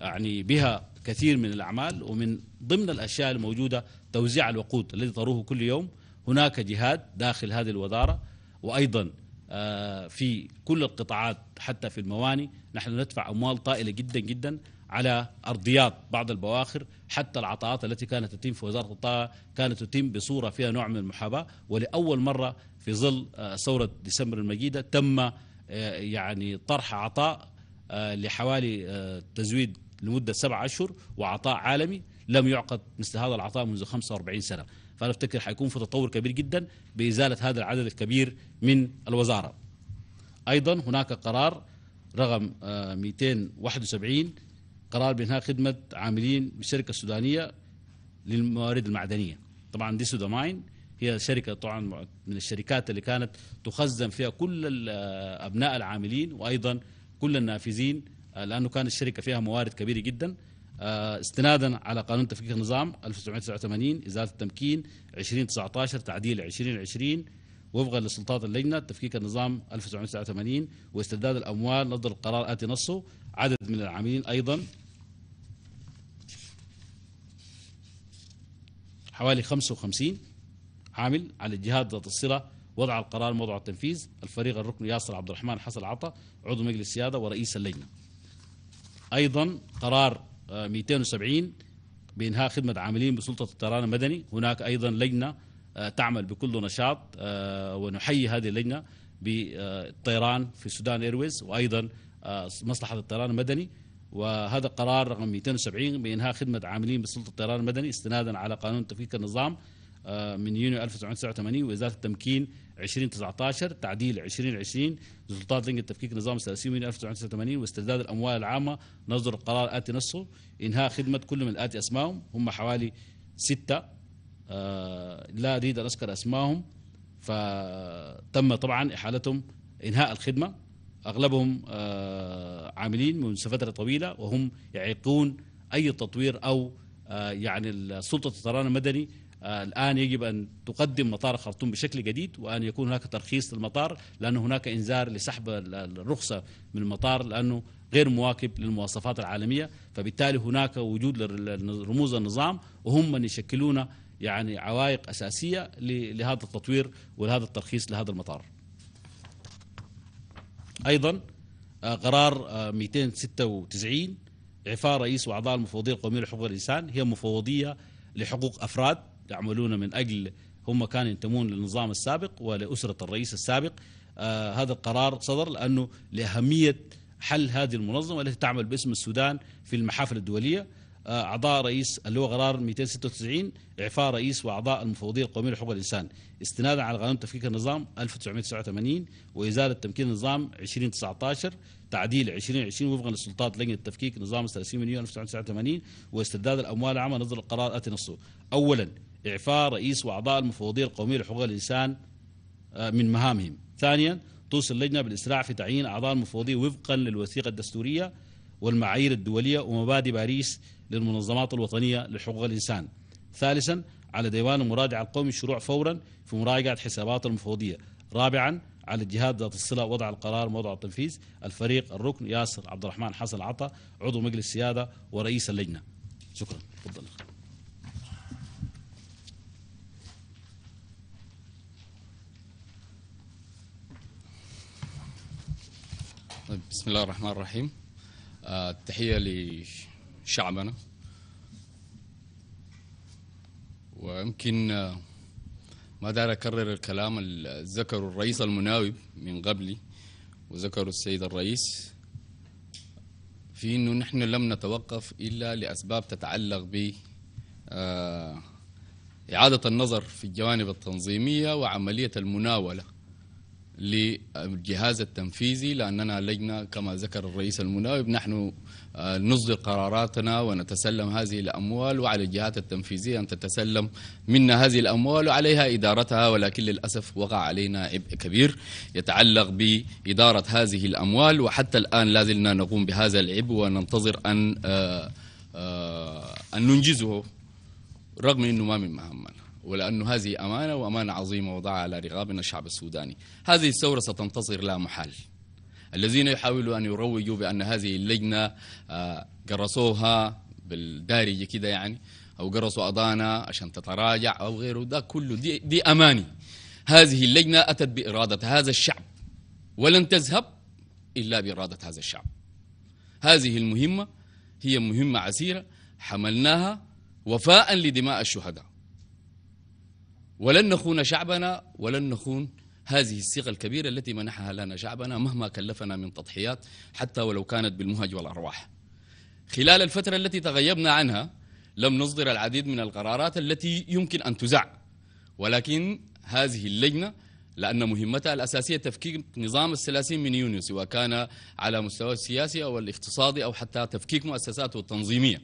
يعني بها كثير من الأعمال ومن ضمن الأشياء الموجودة توزيع الوقود الذي تروه كل يوم هناك جهاد داخل هذه الوزارة وأيضا آه، في كل القطاعات حتى في المواني نحن ندفع أموال طائلة جدا جدا على أرضيات بعض البواخر حتى العطاءات التي كانت تتم في وزارة الطاقة كانت تتم بصورة فيها نوع من المحاباة ولأول مرة في ظل آه، ثورة ديسمبر المجيدة تم آه، يعني طرح عطاء لحوالي تزويد لمدة سبعة أشهر وعطاء عالمي لم يعقد مثل هذا العطاء منذ 45 سنة فانا افتكر حيكون في تطور كبير جدا بازاله هذا العدد الكبير من الوزاره. ايضا هناك قرار رقم 271 آه، قرار بانهاء خدمه عاملين بالشركه السودانيه للموارد المعدنيه. طبعا دي سودامين هي شركة طبعا من الشركات اللي كانت تخزن فيها كل آه، أبناء العاملين وأيضا كل النافذين آه، لأنه كانت الشركة فيها موارد كبيرة جدا آه، استنادا على قانون تفكيك النظام 1989 إزالة التمكين 2019 تعديل 2020 وفقا لسلطات اللجنة تفكيك النظام 1989 واسترداد الأموال نظر القرار آتي نصه عدد من العاملين أيضا حوالي 55 عامل على الجهات ذات الصلة وضع القرار موضوع التنفيذ الفريق الركن ياسر عبد الرحمن حسن عطا عضو مجلس السيادة ورئيس اللجنة أيضا قرار 270 بإنهاء خدمة عاملين بسلطة الطيران المدني هناك أيضا لجنة آه، تعمل بكل نشاط آه، ونحيي هذه اللجنة بالطيران في السودان ايرويز وأيضا آه، مصلحة الطيران المدني وهذا قرار رقم 270 بإنهاء خدمة عاملين بسلطة الطيران المدني استنادا على قانون تفكيك النظام آه، من يونيو 1989 وإزالة التمكين 2019 تعديل 2020 سلطات لجنة تفكيك نظام السياسي من 1989 واسترداد الأموال العامة نصدر القرار الآتي نصه إنهاء خدمة كل من الآتي أسمائهم هم حوالي ستة آه، لا أريد أن أذكر أسمائهم فتم طبعا إحالتهم إنهاء الخدمة أغلبهم آه، عاملين منذ فترة طويلة وهم يعيقون أي تطوير أو يعني السلطة الطيران المدني آه، الآن يجب أن تقدم مطار خرطوم بشكل جديد وأن يكون هناك ترخيص للمطار لأن هناك إنذار لسحب الرخصة من المطار لأنه غير مواكب للمواصفات العالمية فبالتالي هناك وجود لرموز النظام وهم من يشكلون يعني عوائق أساسية لهذا التطوير ولهذا الترخيص لهذا المطار أيضا آه، قرار 296 آه، إعفاء رئيس وأعضاء المفوضية القومية لحقوق الإنسان هي مفوضية لحقوق أفراد يعملون من أجل هم كانوا ينتمون للنظام السابق ولأسرة الرئيس السابق آه هذا القرار صدر لأنه لأهمية حل هذه المنظمة التي تعمل باسم السودان في المحافل الدولية آه أعضاء رئيس اللي هو قرار 296 إعفاء رئيس وأعضاء المفوضية القومية لحقوق الإنسان استنادا على قانون تفكيك النظام 1989 وإزالة تمكين النظام 2019 تعديل 2020 وفقا للسلطات لجنة تفكيك نظام 30 مليون 1989 واسترداد الأموال العامة نظر القرار أتي نصه أولا إعفاء رئيس وأعضاء المفوضية القومية لحقوق الإنسان آه، من مهامهم ثانيا توصي اللجنة بالإسراع في تعيين أعضاء المفوضية وفقا للوثيقة الدستورية والمعايير الدولية ومبادئ باريس للمنظمات الوطنية لحقوق الإنسان ثالثا على ديوان المراجعة القومي الشروع فورا في مراجعة حسابات المفوضية رابعا على الجهات ذات الصلة وضع القرار موضع التنفيذ الفريق الركن ياسر عبد الرحمن حسن عطا عضو مجلس السيادة ورئيس اللجنة شكرا تفضل بسم الله الرحمن الرحيم التحية آه، لشعبنا ويمكن آه، ما دار أكرر الكلام اللي الرئيس المناوب من قبلي وذكر السيد الرئيس في أنه نحن لم نتوقف إلا لأسباب تتعلق ب آه، إعادة النظر في الجوانب التنظيمية وعملية المناولة للجهاز التنفيذي لأننا لجنة كما ذكر الرئيس المناوب نحن آه، نصدر قراراتنا ونتسلم هذه الأموال وعلى الجهات التنفيذية أن تتسلم منا هذه الأموال وعليها إدارتها ولكن للأسف وقع علينا عبء كبير يتعلق بإدارة هذه الأموال وحتى الآن لازلنا نقوم بهذا العبء وننتظر أن آه، آه، أن ننجزه رغم أنه ما من مهمنا ولأنه هذه أمانة وأمانة عظيمة وضعها على رغابنا الشعب السوداني هذه الثورة ستنتصر لا محال الذين يحاولوا أن يروجوا بأن هذه اللجنة آه، قرصوها بالدارجة كده يعني أو قرصوا أضانا عشان تتراجع أو غيره ده كله دي, دي أماني هذه اللجنة أتت بإرادة هذا الشعب ولن تذهب إلا بإرادة هذا الشعب هذه المهمة هي مهمة عسيرة حملناها وفاء لدماء الشهداء ولن نخون شعبنا ولن نخون هذه الصيغة الكبيرة التي منحها لنا شعبنا مهما كلفنا من تضحيات حتى ولو كانت بالمهج والأرواح خلال الفترة التي تغيبنا عنها لم نصدر العديد من القرارات التي يمكن أن تزع ولكن هذه اللجنة لأن مهمتها الأساسية تفكيك نظام الثلاثين من يونيو سواء كان على مستوى السياسي أو الاقتصادي أو حتى تفكيك مؤسساته التنظيمية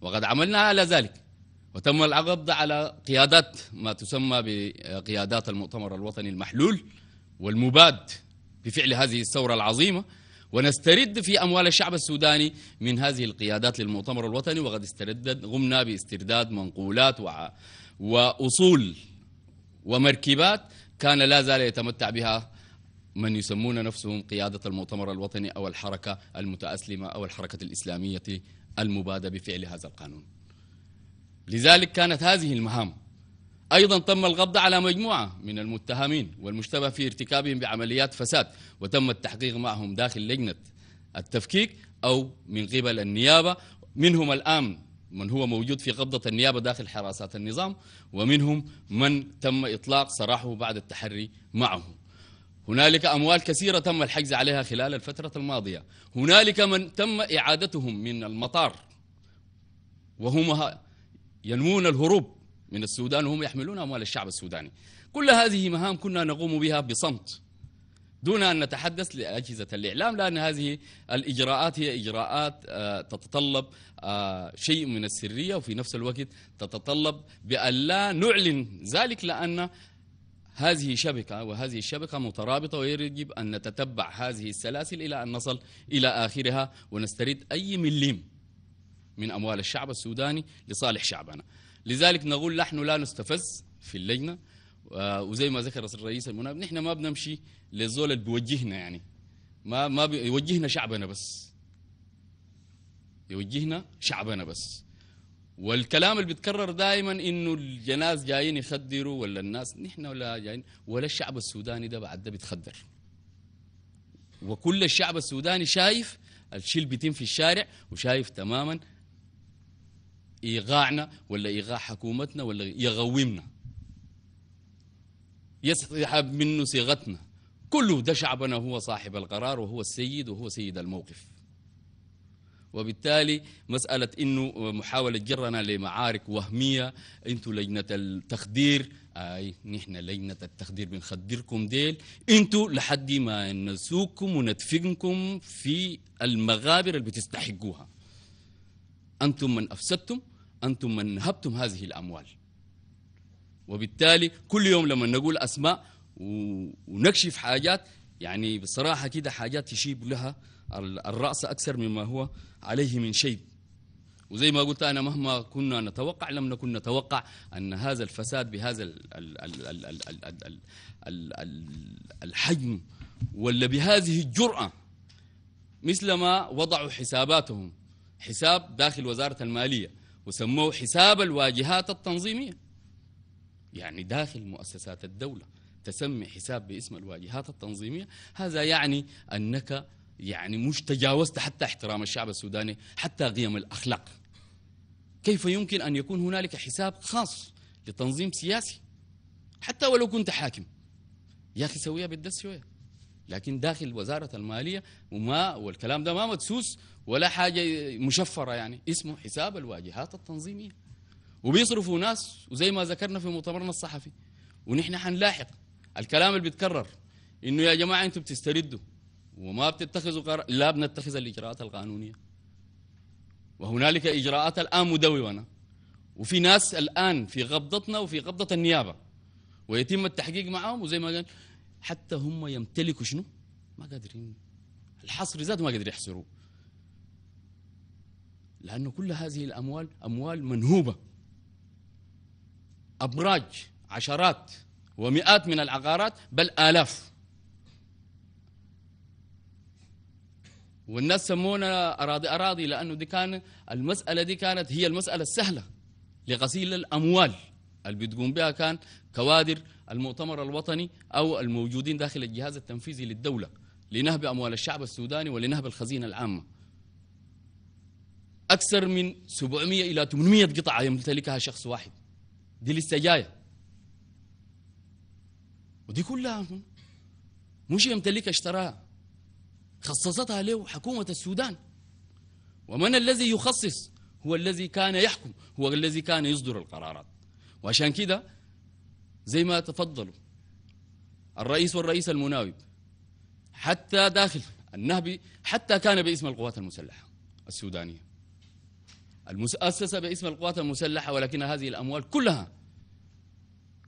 وقد عملنا على ذلك وتم العقد على قيادات ما تسمى بقيادات المؤتمر الوطني المحلول والمباد بفعل هذه الثورة العظيمة ونسترد في أموال الشعب السوداني من هذه القيادات للمؤتمر الوطني وقد استردد غمنا باسترداد منقولات وأصول ومركبات كان لا زال يتمتع بها من يسمون نفسهم قيادة المؤتمر الوطني أو الحركة المتأسلمة أو الحركة الإسلامية المبادة بفعل هذا القانون لذلك كانت هذه المهام أيضا تم القبض على مجموعة من المتهمين والمشتبه في ارتكابهم بعمليات فساد وتم التحقيق معهم داخل لجنة التفكيك أو من قبل النيابة منهم الآن من هو موجود في قبضة النيابة داخل حراسات النظام ومنهم من تم إطلاق سراحه بعد التحري معه هنالك أموال كثيرة تم الحجز عليها خلال الفترة الماضية هنالك من تم إعادتهم من المطار وهم ينوون الهروب من السودان وهم يحملون أموال الشعب السوداني كل هذه مهام كنا نقوم بها بصمت دون أن نتحدث لأجهزة الإعلام لأن هذه الإجراءات هي إجراءات آه، تتطلب آه، شيء من السرية وفي نفس الوقت تتطلب بأن لا نعلن ذلك لأن هذه شبكة وهذه الشبكة مترابطة ويجب أن نتتبع هذه السلاسل إلى أن نصل إلى آخرها ونسترد أي مليم من أموال الشعب السوداني لصالح شعبنا لذلك نقول نحن لا نستفز في اللجنة آه، وزي ما ذكر الرئيس المناب نحن ما بنمشي للزول اللي بيوجهنا يعني ما ما بيوجهنا شعبنا بس يوجهنا شعبنا بس والكلام اللي بيتكرر دائما انه الجناز جايين يخدروا ولا الناس نحن ولا جايين ولا الشعب السوداني ده بعد ده بيتخدر وكل الشعب السوداني شايف الشيء اللي بيتم في الشارع وشايف تماما ايقاعنا ولا ايقاع حكومتنا ولا يغومنا يسحب منه صيغتنا كله ده شعبنا هو صاحب القرار وهو السيد وهو سيد الموقف وبالتالي مسألة إنه محاولة جرنا لمعارك وهمية أنتوا لجنة التخدير أي نحن لجنة التخدير بنخدركم ديل أنتوا لحد ما نسوكم وندفنكم في المغابر اللي بتستحقوها أنتم من أفسدتم أنتم من نهبتم هذه الأموال وبالتالي كل يوم لما نقول أسماء ونكشف حاجات يعني بصراحة كده حاجات تشيب لها الرأس أكثر مما هو عليه من شيء وزي ما قلت أنا مهما كنا نتوقع لم نكن نتوقع أن هذا الفساد بهذا الحجم ولا بهذه الجرأة مثلما وضعوا حساباتهم حساب داخل وزارة المالية وسموه حساب الواجهات التنظيمية يعني داخل مؤسسات الدولة تسمي حساب باسم الواجهات التنظيمية هذا يعني أنك يعني مش تجاوزت حتى احترام الشعب السوداني حتى قيم الأخلاق كيف يمكن أن يكون هنالك حساب خاص لتنظيم سياسي حتى ولو كنت حاكم يا أخي سويها بالدس شوية لكن داخل وزارة المالية وما والكلام ده ما مدسوس ولا حاجة مشفرة يعني اسمه حساب الواجهات التنظيمية وبيصرفوا ناس وزي ما ذكرنا في مؤتمرنا الصحفي ونحن حنلاحق الكلام اللي بيتكرر انه يا جماعة انتم بتستردوا وما بتتخذوا قرار لا بنتخذ الإجراءات القانونية وهنالك إجراءات الآن مدونة وفي ناس الآن في قبضتنا وفي قبضة النيابة ويتم التحقيق معهم وزي ما قال حتى هم يمتلكوا شنو ما قادرين الحصر ذاته ما قادر يحصروه لأنه كل هذه الأموال أموال منهوبة أبراج عشرات ومئات من العقارات بل آلاف والناس سمونا أراضي أراضي لأنه دي كان المسألة دي كانت هي المسألة السهلة لغسيل الأموال اللي بتقوم بها كان كوادر المؤتمر الوطني أو الموجودين داخل الجهاز التنفيذي للدولة لنهب أموال الشعب السوداني ولنهب الخزينة العامة أكثر من 700 إلى 800 قطعة يمتلكها شخص واحد دي لسه جاية ودي كلها مش يمتلكها اشتراها خصصتها له حكومة السودان ومن الذي يخصص هو الذي كان يحكم هو الذي كان يصدر القرارات وعشان كده زي ما تفضلوا الرئيس والرئيس المناوب حتى داخل النهبي حتى كان باسم القوات المسلحة السودانية المؤسسة باسم القوات المسلحة ولكن هذه الأموال كلها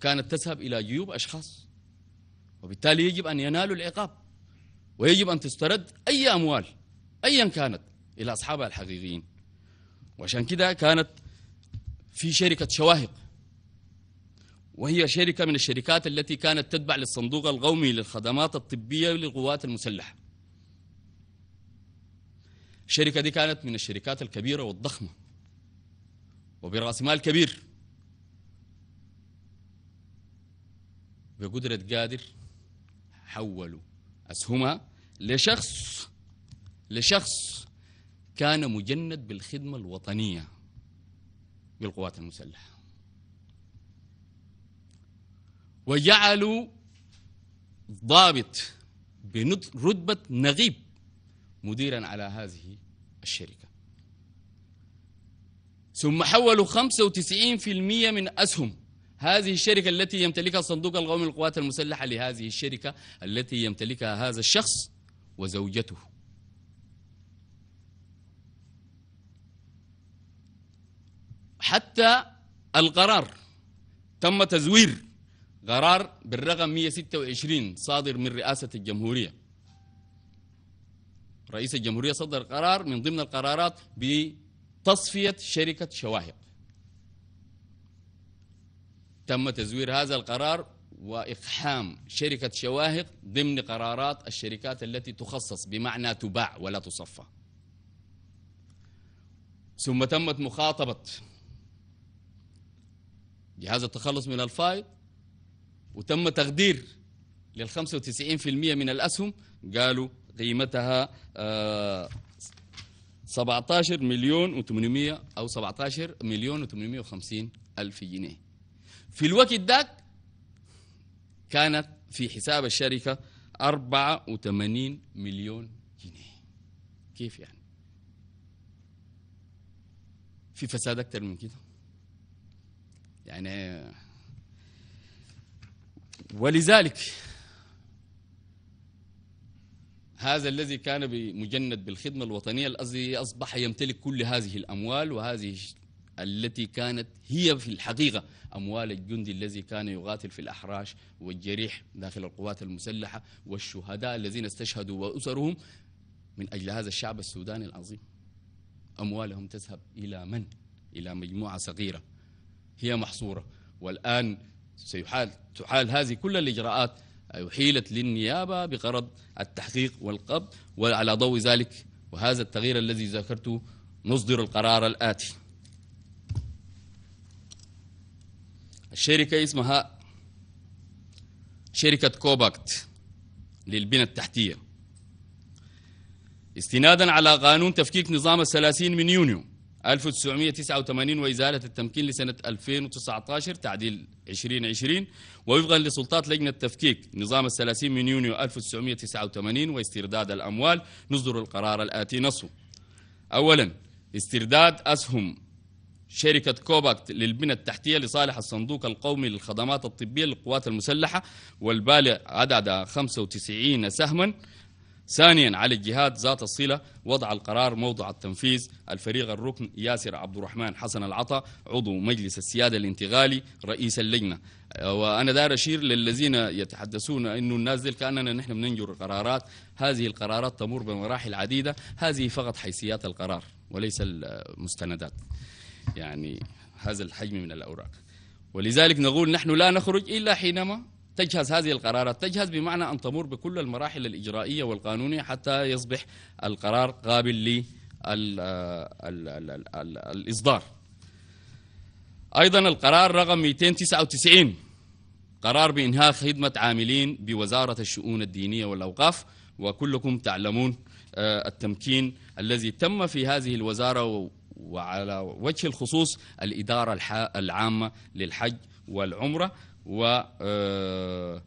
كانت تذهب إلى جيوب أشخاص وبالتالي يجب أن ينالوا العقاب ويجب أن تسترد أي أموال أيا كانت إلى أصحابها الحقيقيين وعشان كده كانت في شركة شواهق وهي شركة من الشركات التي كانت تتبع للصندوق القومي للخدمات الطبية للقوات المسلحة الشركة دي كانت من الشركات الكبيرة والضخمة وبرأس مال كبير بقدرة قادر حولوا أسهمها لشخص لشخص كان مجند بالخدمة الوطنية بالقوات المسلحة وجعلوا ضابط برتبة نغيب مديرا على هذه الشركة ثم حولوا 95% من أسهم هذه الشركة التي يمتلكها صندوق القومي للقوات المسلحة لهذه الشركة التي يمتلكها هذا الشخص وزوجته حتى القرار تم تزوير قرار بالرقم 126 صادر من رئاسة الجمهورية رئيس الجمهورية صدر قرار من ضمن القرارات بتصفية شركة شواهق تم تزوير هذا القرار وإقحام شركة شواهق ضمن قرارات الشركات التي تخصص بمعنى تباع ولا تصفى ثم تمت مخاطبة جهاز التخلص من الفائض وتم تقدير لل 95% من الأسهم قالوا قيمتها 17 آه، مليون و800 أو 17 مليون و850 ألف جنيه في الوقت ذاك كانت في حساب الشركة 84 مليون جنيه كيف يعني في فساد أكثر من كده يعني ولذلك هذا الذي كان مجند بالخدمة الوطنية الذي أصبح يمتلك كل هذه الأموال وهذه التي كانت هي في الحقيقة أموال الجندي الذي كان يقاتل في الأحراش والجريح داخل القوات المسلحة والشهداء الذين استشهدوا وأسرهم من أجل هذا الشعب السوداني العظيم أموالهم تذهب إلى من؟ إلى مجموعة صغيرة هي محصورة والآن سيحال تحال هذه كل الإجراءات أحيلت للنيابة بغرض التحقيق والقبض وعلى ضوء ذلك وهذا التغيير الذي ذكرته نصدر القرار الآتي الشركة اسمها شركة كوباكت للبنى التحتية استنادا على قانون تفكيك نظام الثلاثين من يونيو 1989 وإزالة التمكين لسنة 2019 تعديل 2020 ووفقا لسلطات لجنة تفكيك نظام الثلاثين من يونيو 1989 واسترداد الأموال نصدر القرار الآتي نصه أولا استرداد أسهم شركة كوباكت للبنى التحتية لصالح الصندوق القومي للخدمات الطبية للقوات المسلحة والبالغ عدد 95 سهما ثانيا على الجهات ذات الصلة وضع القرار موضع التنفيذ الفريق الركن ياسر عبد الرحمن حسن العطا عضو مجلس السيادة الانتقالي رئيس اللجنة آه، وأنا دار أشير للذين يتحدثون أنه الناس دي كأننا نحن بننجر القرارات هذه القرارات تمر بمراحل عديدة هذه فقط حيثيات القرار وليس المستندات يعني هذا الحجم من الأوراق ولذلك نقول نحن لا نخرج إلا حينما تجهز هذه القرارات تجهز بمعنى أن تمر بكل المراحل الإجرائية والقانونية حتى يصبح القرار قابل للإصدار أيضا القرار رقم 299 قرار بإنهاء خدمة عاملين بوزارة الشؤون الدينية والأوقاف وكلكم تعلمون آه، التمكين الذي تم في هذه الوزارة وعلى وجه الخصوص الإدارة العامة للحج والعمرة وهذا آه،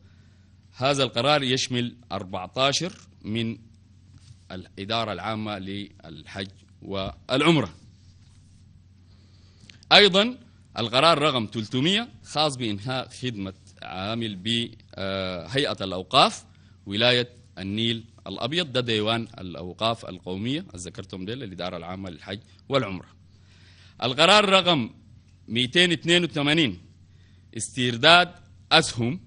القرار يشمل 14 من الإدارة العامة للحج والعمرة أيضا القرار رقم 300 خاص بإنهاء خدمة عامل بهيئة الأوقاف ولاية النيل الأبيض ده ديوان الأوقاف القومية ذكرتهم ديل الإدارة العامة للحج والعمرة القرار رقم 282 استرداد أسهم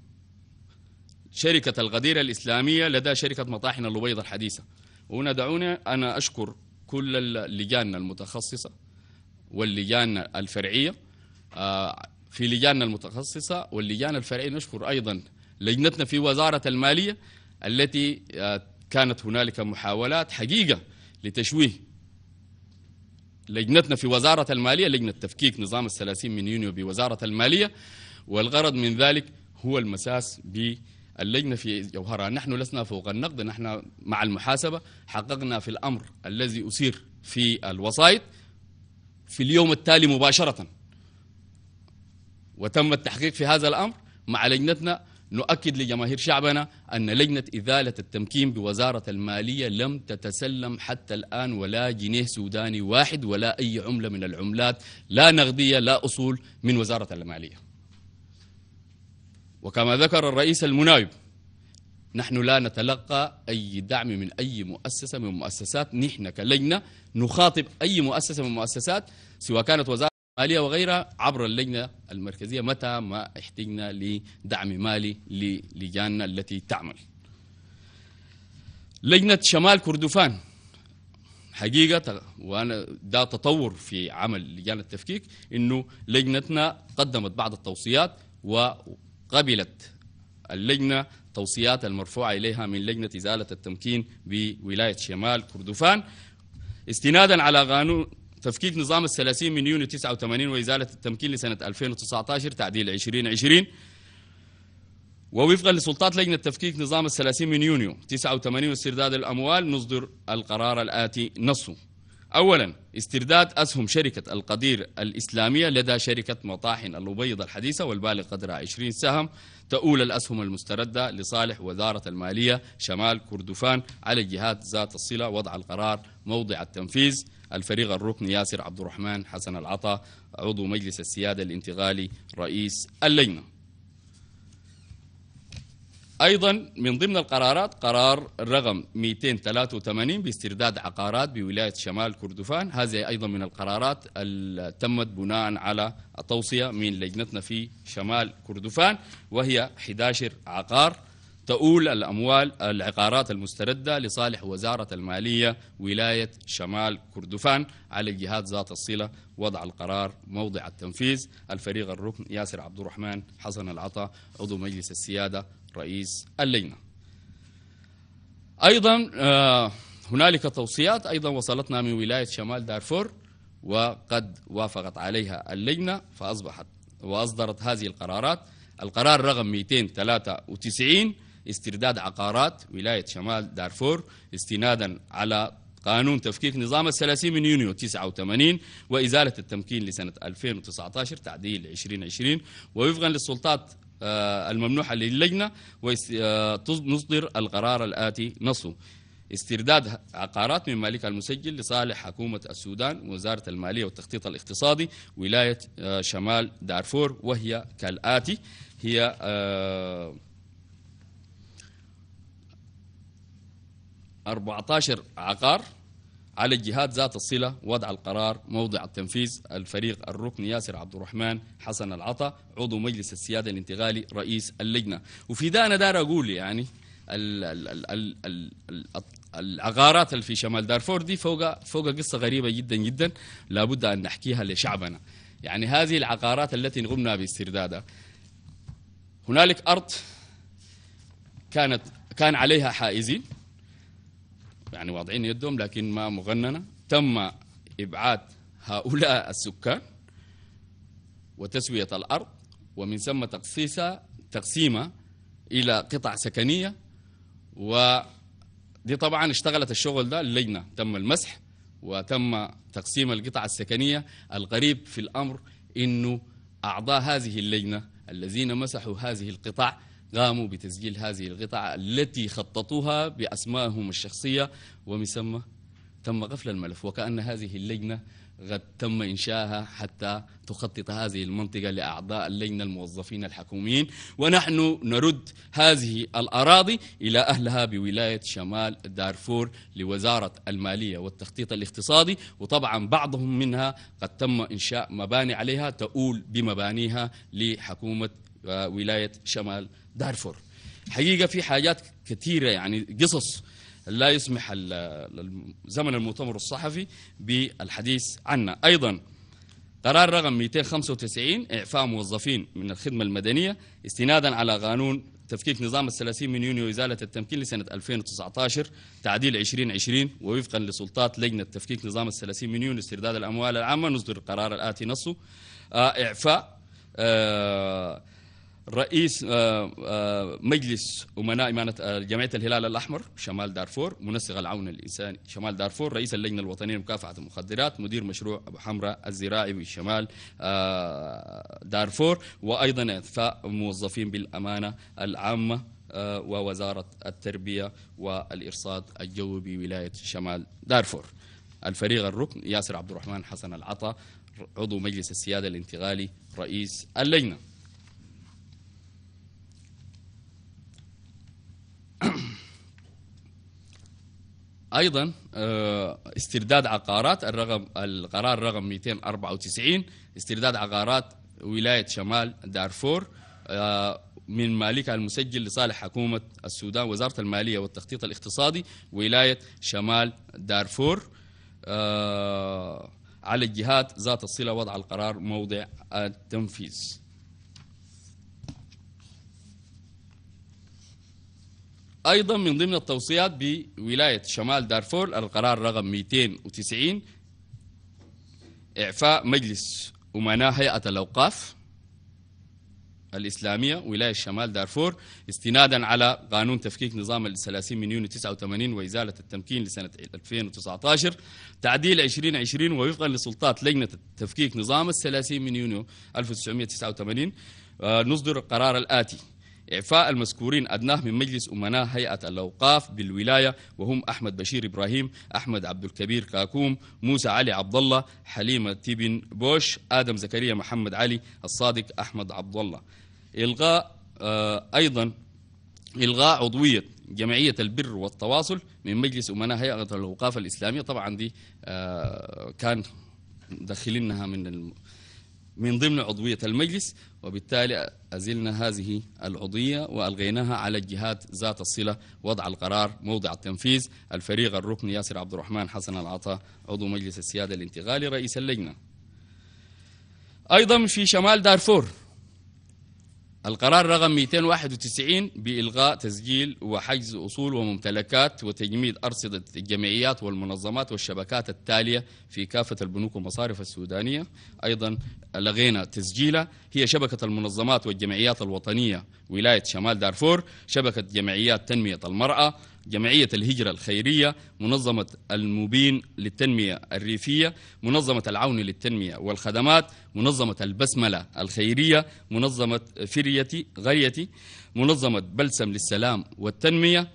شركة الغدير الإسلامية لدى شركة مطاحن اللبيض الحديثة وهنا دعوني أنا أشكر كل اللجان المتخصصة واللجان الفرعية آه، في لجاننا المتخصصة واللجان الفرعية نشكر أيضا لجنتنا في وزارة المالية التي آه، كانت هنالك محاولات حقيقة لتشويه لجنتنا في وزارة المالية لجنة تفكيك نظام الثلاثين من يونيو بوزارة المالية والغرض من ذلك هو المساس باللجنة في جوهرها نحن لسنا فوق النقد نحن مع المحاسبة حققنا في الأمر الذي أسير في الوسائط في اليوم التالي مباشرة وتم التحقيق في هذا الأمر مع لجنتنا نؤكد لجماهير شعبنا أن لجنة إزالة التمكين بوزارة المالية لم تتسلم حتى الآن ولا جنيه سوداني واحد ولا أي عملة من العملات لا نقدية لا أصول من وزارة المالية وكما ذكر الرئيس المناوب نحن لا نتلقى أي دعم من أي مؤسسة من مؤسسات نحن كلجنة نخاطب أي مؤسسة من مؤسسات سواء كانت وزارة مالية وغيرها عبر اللجنة المركزية متى ما احتجنا لدعم مالي للجاننا التي تعمل لجنة شمال كردفان حقيقة وأنا ده تطور في عمل لجان التفكيك إنه لجنتنا قدمت بعض التوصيات و قبلت اللجنة توصيات المرفوعة إليها من لجنة إزالة التمكين بولاية شمال كردفان استنادا على قانون تفكيك نظام الثلاثين من يونيو 89 وإزالة التمكين لسنة 2019 تعديل 2020 ووفقا لسلطات لجنة تفكيك نظام الثلاثين من يونيو 89 واسترداد الأموال نصدر القرار الآتي نصه أولا استرداد أسهم شركة القدير الإسلامية لدى شركة مطاحن الأبيض الحديثة والبالغ قدرها 20 سهم تؤول الأسهم المستردة لصالح وزارة المالية شمال كردفان على الجهات ذات الصلة وضع القرار موضع التنفيذ الفريق الركن ياسر عبد الرحمن حسن العطا عضو مجلس السيادة الانتقالي رئيس اللجنة أيضا من ضمن القرارات قرار رقم 283 باسترداد عقارات بولاية شمال كردفان هذه أيضا من القرارات التي تمت بناء على توصية من لجنتنا في شمال كردفان وهي 11 عقار تؤول الأموال العقارات المستردة لصالح وزارة المالية ولاية شمال كردفان على الجهات ذات الصلة وضع القرار موضع التنفيذ الفريق الركن ياسر عبد الرحمن حسن العطا عضو مجلس السيادة رئيس اللجنة أيضا آه، هنالك توصيات أيضا وصلتنا من ولاية شمال دارفور وقد وافقت عليها اللجنة فأصبحت وأصدرت هذه القرارات القرار رقم 293 استرداد عقارات ولاية شمال دارفور استنادا على قانون تفكيك نظام الثلاثين من يونيو 89 وإزالة التمكين لسنة 2019 تعديل 2020 ووفقا للسلطات آه، الممنوحة للجنة ونصدر آه، القرار الآتي نصه استرداد عقارات من مالك المسجل لصالح حكومة السودان وزارة المالية والتخطيط الاقتصادي ولاية آه، شمال دارفور وهي كالآتي هي أربعة 14 عقار على الجهات ذات الصلة وضع القرار موضع التنفيذ الفريق الركن ياسر عبد الرحمن حسن العطا عضو مجلس السيادة الانتقالي رئيس اللجنة وفي ده أنا دار أقول يعني العقارات اللي في شمال دارفور دي فوق فوق قصة غريبة جدا جدا لابد أن نحكيها لشعبنا يعني هذه العقارات التي قمنا باستردادها هنالك أرض كانت كان عليها حائزين يعني واضعين يدهم لكن ما مغننة تم إبعاد هؤلاء السكان وتسوية الأرض ومن ثم تقسيسها تقسيمها إلى قطع سكنية ودي طبعا اشتغلت الشغل ده اللجنة تم المسح وتم تقسيم القطع السكنية الغريب في الأمر أنه أعضاء هذه اللجنة الذين مسحوا هذه القطع قاموا بتسجيل هذه القطع التي خططوها بأسمائهم الشخصية ومن ثم تم قفل الملف وكأن هذه اللجنة قد تم إنشائها حتى تخطط هذه المنطقة لأعضاء اللجنة الموظفين الحكوميين ونحن نرد هذه الأراضي إلى أهلها بولاية شمال دارفور لوزارة المالية والتخطيط الاقتصادي وطبعا بعضهم منها قد تم إنشاء مباني عليها تؤول بمبانيها لحكومة ولاية شمال دارفور حقيقة في حاجات كثيرة يعني قصص لا يسمح زمن المؤتمر الصحفي بالحديث عنها أيضا قرار رقم 295 إعفاء موظفين من الخدمة المدنية استنادا على قانون تفكيك نظام الثلاثين من يونيو إزالة التمكين لسنة 2019 تعديل 2020 ووفقا لسلطات لجنة تفكيك نظام الثلاثين من يونيو استرداد الأموال العامة نصدر القرار الآتي نصه آه، إعفاء آه رئيس آه، آه، مجلس امناء امانه آه، جمعيه الهلال الاحمر شمال دارفور منسق العون الانساني شمال دارفور رئيس اللجنه الوطنيه لمكافحه المخدرات مدير مشروع ابو حمراء الزراعي بشمال دارفور وايضا اعفاء موظفين بالامانه العامه ووزاره التربيه والارصاد الجوي بولايه شمال دارفور الفريق الركن ياسر عبد الرحمن حسن العطا عضو مجلس السياده الانتقالي رئيس اللجنه ايضا آه، استرداد عقارات الرقم القرار رقم 294 استرداد عقارات ولايه شمال دارفور آه، من مالكها المسجل لصالح حكومه السودان وزاره الماليه والتخطيط الاقتصادي ولايه شمال دارفور آه، على الجهات ذات الصله وضع القرار موضع التنفيذ أيضا من ضمن التوصيات بولاية شمال دارفور القرار رقم 290 إعفاء مجلس أمناء هيئة الأوقاف الإسلامية ولاية شمال دارفور استنادا على قانون تفكيك نظام ال 30 من يونيو 89 وإزالة التمكين لسنة 2019 تعديل 2020 ووفقا لسلطات لجنة تفكيك نظام ال 30 من يونيو 1989 آه، نصدر القرار الآتي إعفاء المذكورين أدناه من مجلس أمناء هيئة الأوقاف بالولاية وهم أحمد بشير إبراهيم أحمد عبد الكبير كاكوم موسى علي عبد الله حليمة تيبن بوش آدم زكريا محمد علي الصادق أحمد عبد الله إلغاء آه، أيضا إلغاء عضوية جمعية البر والتواصل من مجلس أمناء هيئة الأوقاف الإسلامية طبعا دي آه، كان دخلناها من من ضمن عضوية المجلس وبالتالي أزلنا هذه العضوية وألغيناها على الجهات ذات الصلة وضع القرار موضع التنفيذ الفريق الركن ياسر عبد الرحمن حسن العطا عضو مجلس السيادة الانتقالي رئيس اللجنة أيضا في شمال دارفور القرار رقم 291 بإلغاء تسجيل وحجز أصول وممتلكات وتجميد أرصدة الجمعيات والمنظمات والشبكات التالية في كافة البنوك والمصارف السودانية أيضا لغينا تسجيلها هي شبكة المنظمات والجمعيات الوطنية ولاية شمال دارفور شبكة جمعيات تنمية المرأة جمعية الهجرة الخيرية منظمة المبين للتنمية الريفية منظمة العون للتنمية والخدمات منظمة البسملة الخيرية منظمة فريتي غريتي منظمة بلسم للسلام والتنمية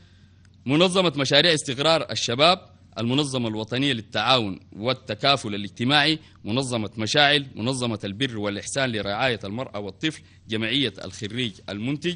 منظمة مشاريع استقرار الشباب المنظمة الوطنية للتعاون والتكافل الاجتماعي منظمة مشاعل منظمة البر والإحسان لرعاية المرأة والطفل جمعية الخريج المنتج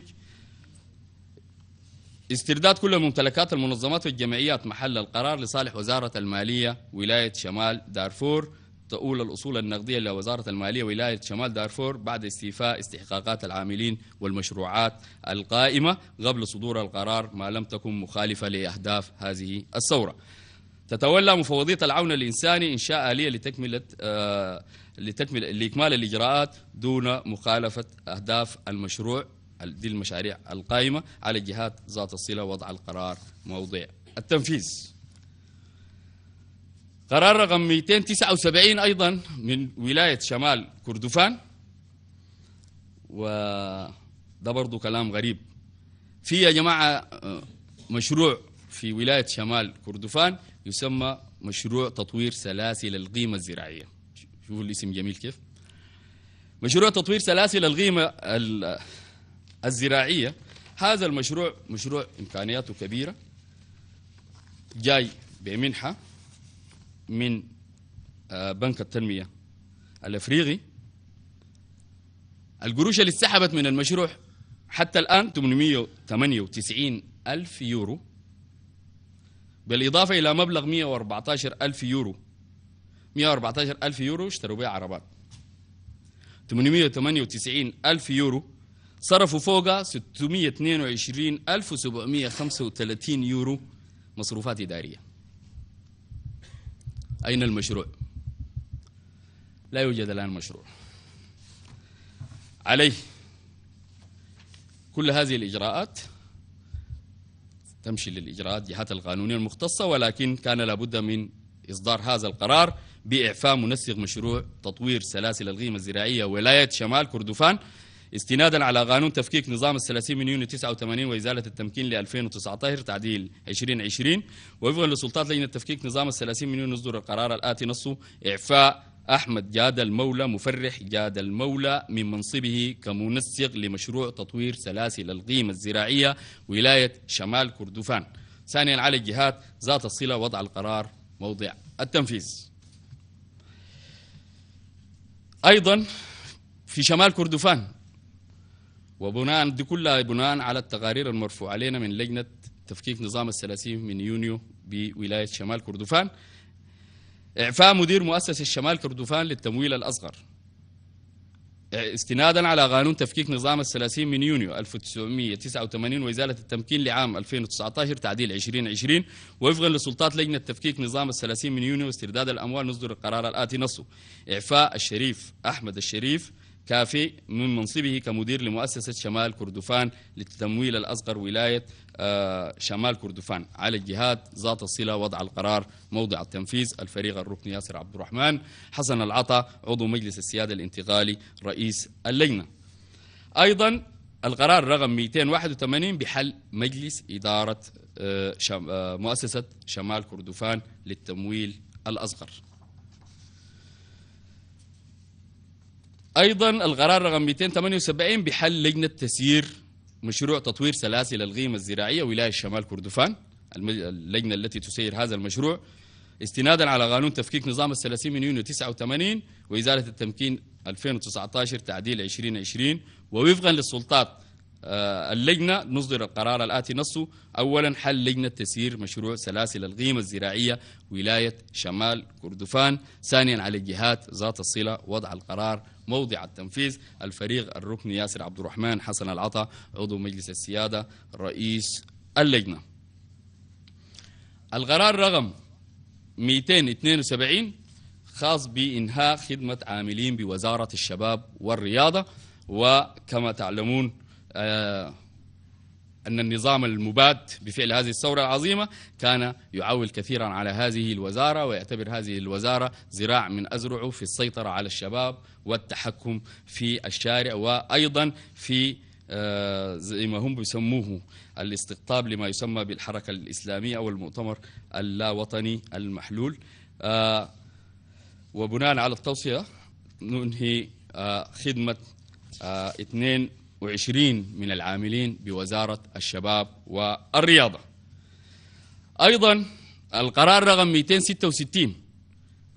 استرداد كل ممتلكات المنظمات والجمعيات محل القرار لصالح وزارة المالية ولاية شمال دارفور تؤول الأصول النقدية لوزارة المالية ولاية شمال دارفور بعد استيفاء استحقاقات العاملين والمشروعات القائمة قبل صدور القرار ما لم تكن مخالفة لأهداف هذه الثورة تتولى مفوضية العون الإنساني إنشاء آلية لتكملة آه لتكمل لإكمال الإجراءات دون مخالفة أهداف المشروع دي المشاريع القائمة على الجهات ذات الصلة وضع القرار موضع التنفيذ قرار رقم 279 أيضا من ولاية شمال كردفان وده برضو كلام غريب في يا جماعة آه، مشروع في ولاية شمال كردفان يسمى مشروع تطوير سلاسل القيمة الزراعية شوفوا الاسم جميل كيف مشروع تطوير سلاسل القيمة الزراعية هذا المشروع مشروع إمكانياته كبيرة جاي بمنحة من آه، بنك التنمية الأفريقي القروش اللي اتسحبت من المشروع حتى الآن 898 ألف يورو بالإضافة إلى مبلغ 114 ألف يورو 114 ألف يورو اشتروا بها عربات 898 ألف يورو صرفوا فوق 622735 يورو مصروفات إدارية أين المشروع؟ لا يوجد الآن مشروع عليه كل هذه الإجراءات تمشي للإجراءات جهات القانونية المختصة ولكن كان لابد من إصدار هذا القرار بإعفاء منسق مشروع تطوير سلاسل القيمة الزراعية ولاية شمال كردفان استنادا على قانون تفكيك نظام الثلاثين من يونيو 89 وإزالة التمكين ل 2019 تعديل 2020 وفقا لسلطات لجنة تفكيك نظام الثلاثين من يونيو نصدر القرار الآتي نصه إعفاء أحمد جاد المولى مفرح جاد المولى من منصبه كمنسق لمشروع تطوير سلاسل القيمة الزراعية ولاية شمال كردفان ثانيا على الجهات ذات الصلة وضع القرار موضع التنفيذ أيضا في شمال كردفان وبناء دي كلها بناء على التقارير المرفوع علينا من لجنة تفكيك نظام السلاسين من يونيو بولاية شمال كردفان إعفاء مدير مؤسسة شمال كردفان للتمويل الأصغر استنادا على قانون تفكيك نظام السلاسين من يونيو 1989 وإزالة التمكين لعام 2019 تعديل 2020 وفقا لسلطات لجنة تفكيك نظام السلاسين من يونيو واسترداد الأموال نصدر القرار الآتي نصه إعفاء الشريف أحمد الشريف كافي من منصبه كمدير لمؤسسة شمال كردفان لتمويل الأصغر ولاية آه، شمال كردفان على الجهات ذات الصلة وضع القرار موضع التنفيذ الفريق الركن ياسر عبد الرحمن حسن العطا عضو مجلس السيادة الانتقالي رئيس اللجنة أيضا القرار رقم 281 بحل مجلس إدارة آه، آه، مؤسسة شمال كردفان للتمويل الأصغر أيضا القرار رقم 278 بحل لجنة تسيير مشروع تطوير سلاسل القيمة الزراعية ولاية شمال كردفان اللجنة التي تسير هذا المشروع استنادا على قانون تفكيك نظام السلاسل من يونيو 89 وإزالة التمكين 2019 تعديل 2020 ووفقا للسلطات آه، اللجنة نصدر القرار الآتي نصه أولا حل لجنة تسيير مشروع سلاسل القيمة الزراعية ولاية شمال كردفان ثانيا على الجهات ذات الصلة وضع القرار موضع التنفيذ الفريق الركن ياسر عبد الرحمن حسن العطا عضو مجلس السيادة رئيس اللجنة القرار رقم 272 خاص بإنهاء خدمة عاملين بوزارة الشباب والرياضة وكما تعلمون آه أن النظام المبات بفعل هذه الثورة العظيمة كان يعول كثيرا على هذه الوزارة ويعتبر هذه الوزارة زراع من أزرعه في السيطرة على الشباب والتحكم في الشارع وأيضا في آه، زي ما هم بيسموه الاستقطاب لما يسمى بالحركة الإسلامية أو المؤتمر اللاوطني المحلول آه، وبناء على التوصية ننهي آه، خدمة اثنين وعشرين من العاملين بوزارة الشباب والرياضة أيضا القرار رقم 266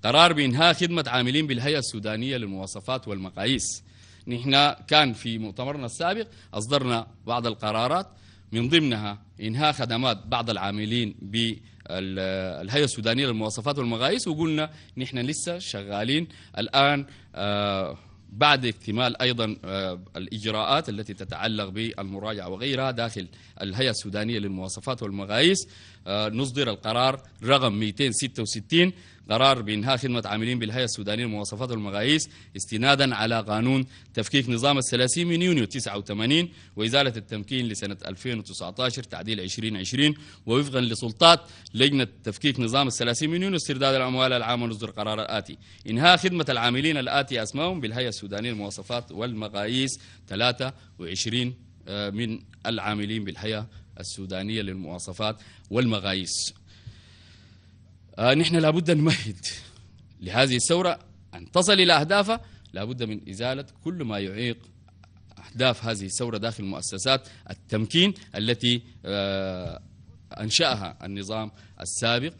قرار بإنهاء خدمة عاملين بالهيئة السودانية للمواصفات والمقاييس نحن كان في مؤتمرنا السابق أصدرنا بعض القرارات من ضمنها إنهاء خدمات بعض العاملين بالهيئة السودانية للمواصفات والمقاييس وقلنا نحن لسه شغالين الآن آه بعد اكتمال أيضا آه، الإجراءات التي تتعلق بالمراجعة وغيرها داخل الهيئة السودانية للمواصفات والمقاييس آه، نصدر القرار رقم 266 قرار بإنهاء خدمة عاملين بالهيئة السودانية للمواصفات والمقاييس استنادا على قانون تفكيك نظام الثلاثين من يونيو 89 وإزالة التمكين لسنة 2019 تعديل 2020 ووفقا لسلطات لجنة تفكيك نظام الثلاثين من يونيو استرداد الأموال العامة نصدر قرار الآتي إنهاء خدمة العاملين الآتي أسمائهم بالهيئة السودانية للمواصفات والمقاييس 23 آه، من العاملين بالهيئة السودانية للمواصفات والمقاييس آه نحن لابد نمهد لهذه الثورة أن تصل إلى أهدافها لابد من إزالة كل ما يعيق أهداف هذه الثورة داخل مؤسسات التمكين التي آه أنشأها النظام السابق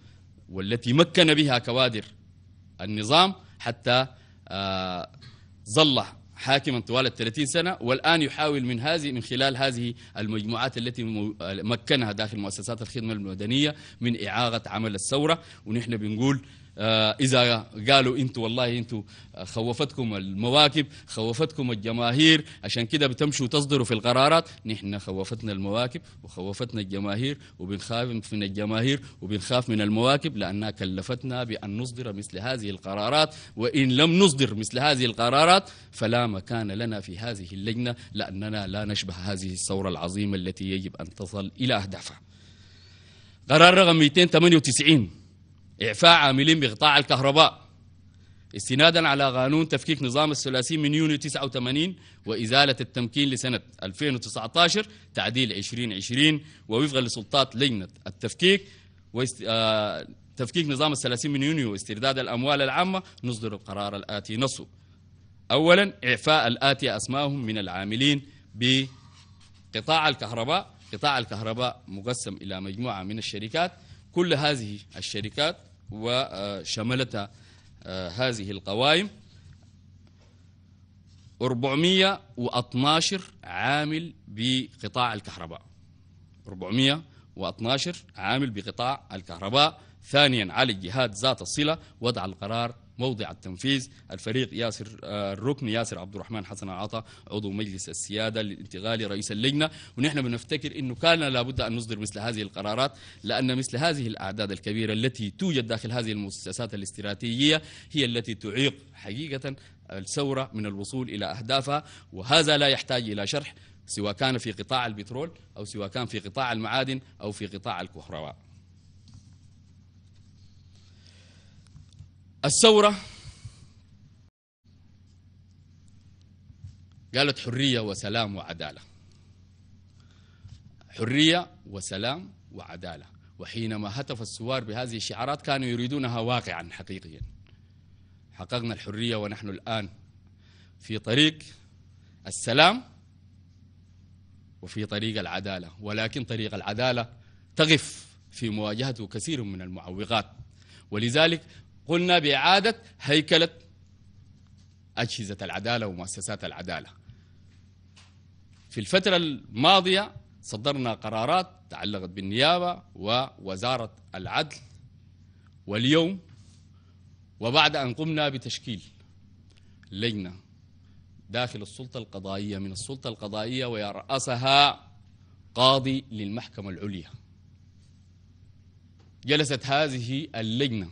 والتي مكن بها كوادر النظام حتى آه ظل حاكما طوال الثلاثين سنة والآن يحاول من هذه من خلال هذه المجموعات التي مكنها داخل مؤسسات الخدمة المدنية من إعاقة عمل الثورة ونحن بنقول آه، إذا قالوا أنتوا والله أنتوا آه، خوفتكم المواكب خوفتكم الجماهير عشان كده بتمشوا تصدروا في القرارات نحن خوفتنا المواكب وخوفتنا الجماهير وبنخاف من الجماهير وبنخاف من المواكب لأنها كلفتنا بأن نصدر مثل هذه القرارات وإن لم نصدر مثل هذه القرارات فلا مكان لنا في هذه اللجنة لأننا لا نشبه هذه الثورة العظيمة التي يجب أن تصل إلى أهدافها قرار رقم 298 إعفاء عاملين بقطاع الكهرباء استنادا على قانون تفكيك نظام الثلاثين من يونيو 89 وإزالة التمكين لسنة 2019 تعديل 2020 ووفقا لسلطات لجنة التفكيك وست... آ... آه، تفكيك نظام الثلاثين من يونيو واسترداد الأموال العامة نصدر القرار الآتي نصه أولا إعفاء الآتي أسمائهم من العاملين بقطاع الكهرباء قطاع الكهرباء مقسم إلى مجموعة من الشركات كل هذه الشركات وشملت آه، هذه القوائم 412 عامل بقطاع الكهرباء 412 عامل بقطاع الكهرباء ثانيا على الجهات ذات الصلة وضع القرار موضع التنفيذ الفريق ياسر آه، الركن ياسر عبد الرحمن حسن عطا عضو مجلس السياده الانتقالي رئيس اللجنه ونحن بنفتكر انه كان لابد ان نصدر مثل هذه القرارات لان مثل هذه الاعداد الكبيره التي توجد داخل هذه المؤسسات الاستراتيجيه هي التي تعيق حقيقه الثوره من الوصول الى اهدافها وهذا لا يحتاج الى شرح سواء كان في قطاع البترول او سواء كان في قطاع المعادن او في قطاع الكهرباء الثورة قالت حرية وسلام وعدالة حرية وسلام وعدالة وحينما هتف الثوار بهذه الشعارات كانوا يريدونها واقعا حقيقيا حققنا الحرية ونحن الآن في طريق السلام وفي طريق العدالة ولكن طريق العدالة تقف في مواجهته كثير من المعوقات ولذلك قلنا بإعادة هيكلة أجهزة العدالة ومؤسسات العدالة في الفترة الماضية صدرنا قرارات تعلقت بالنيابة ووزارة العدل واليوم وبعد أن قمنا بتشكيل لجنة داخل السلطة القضائية من السلطة القضائية ويرأسها قاضي للمحكمة العليا جلست هذه اللجنه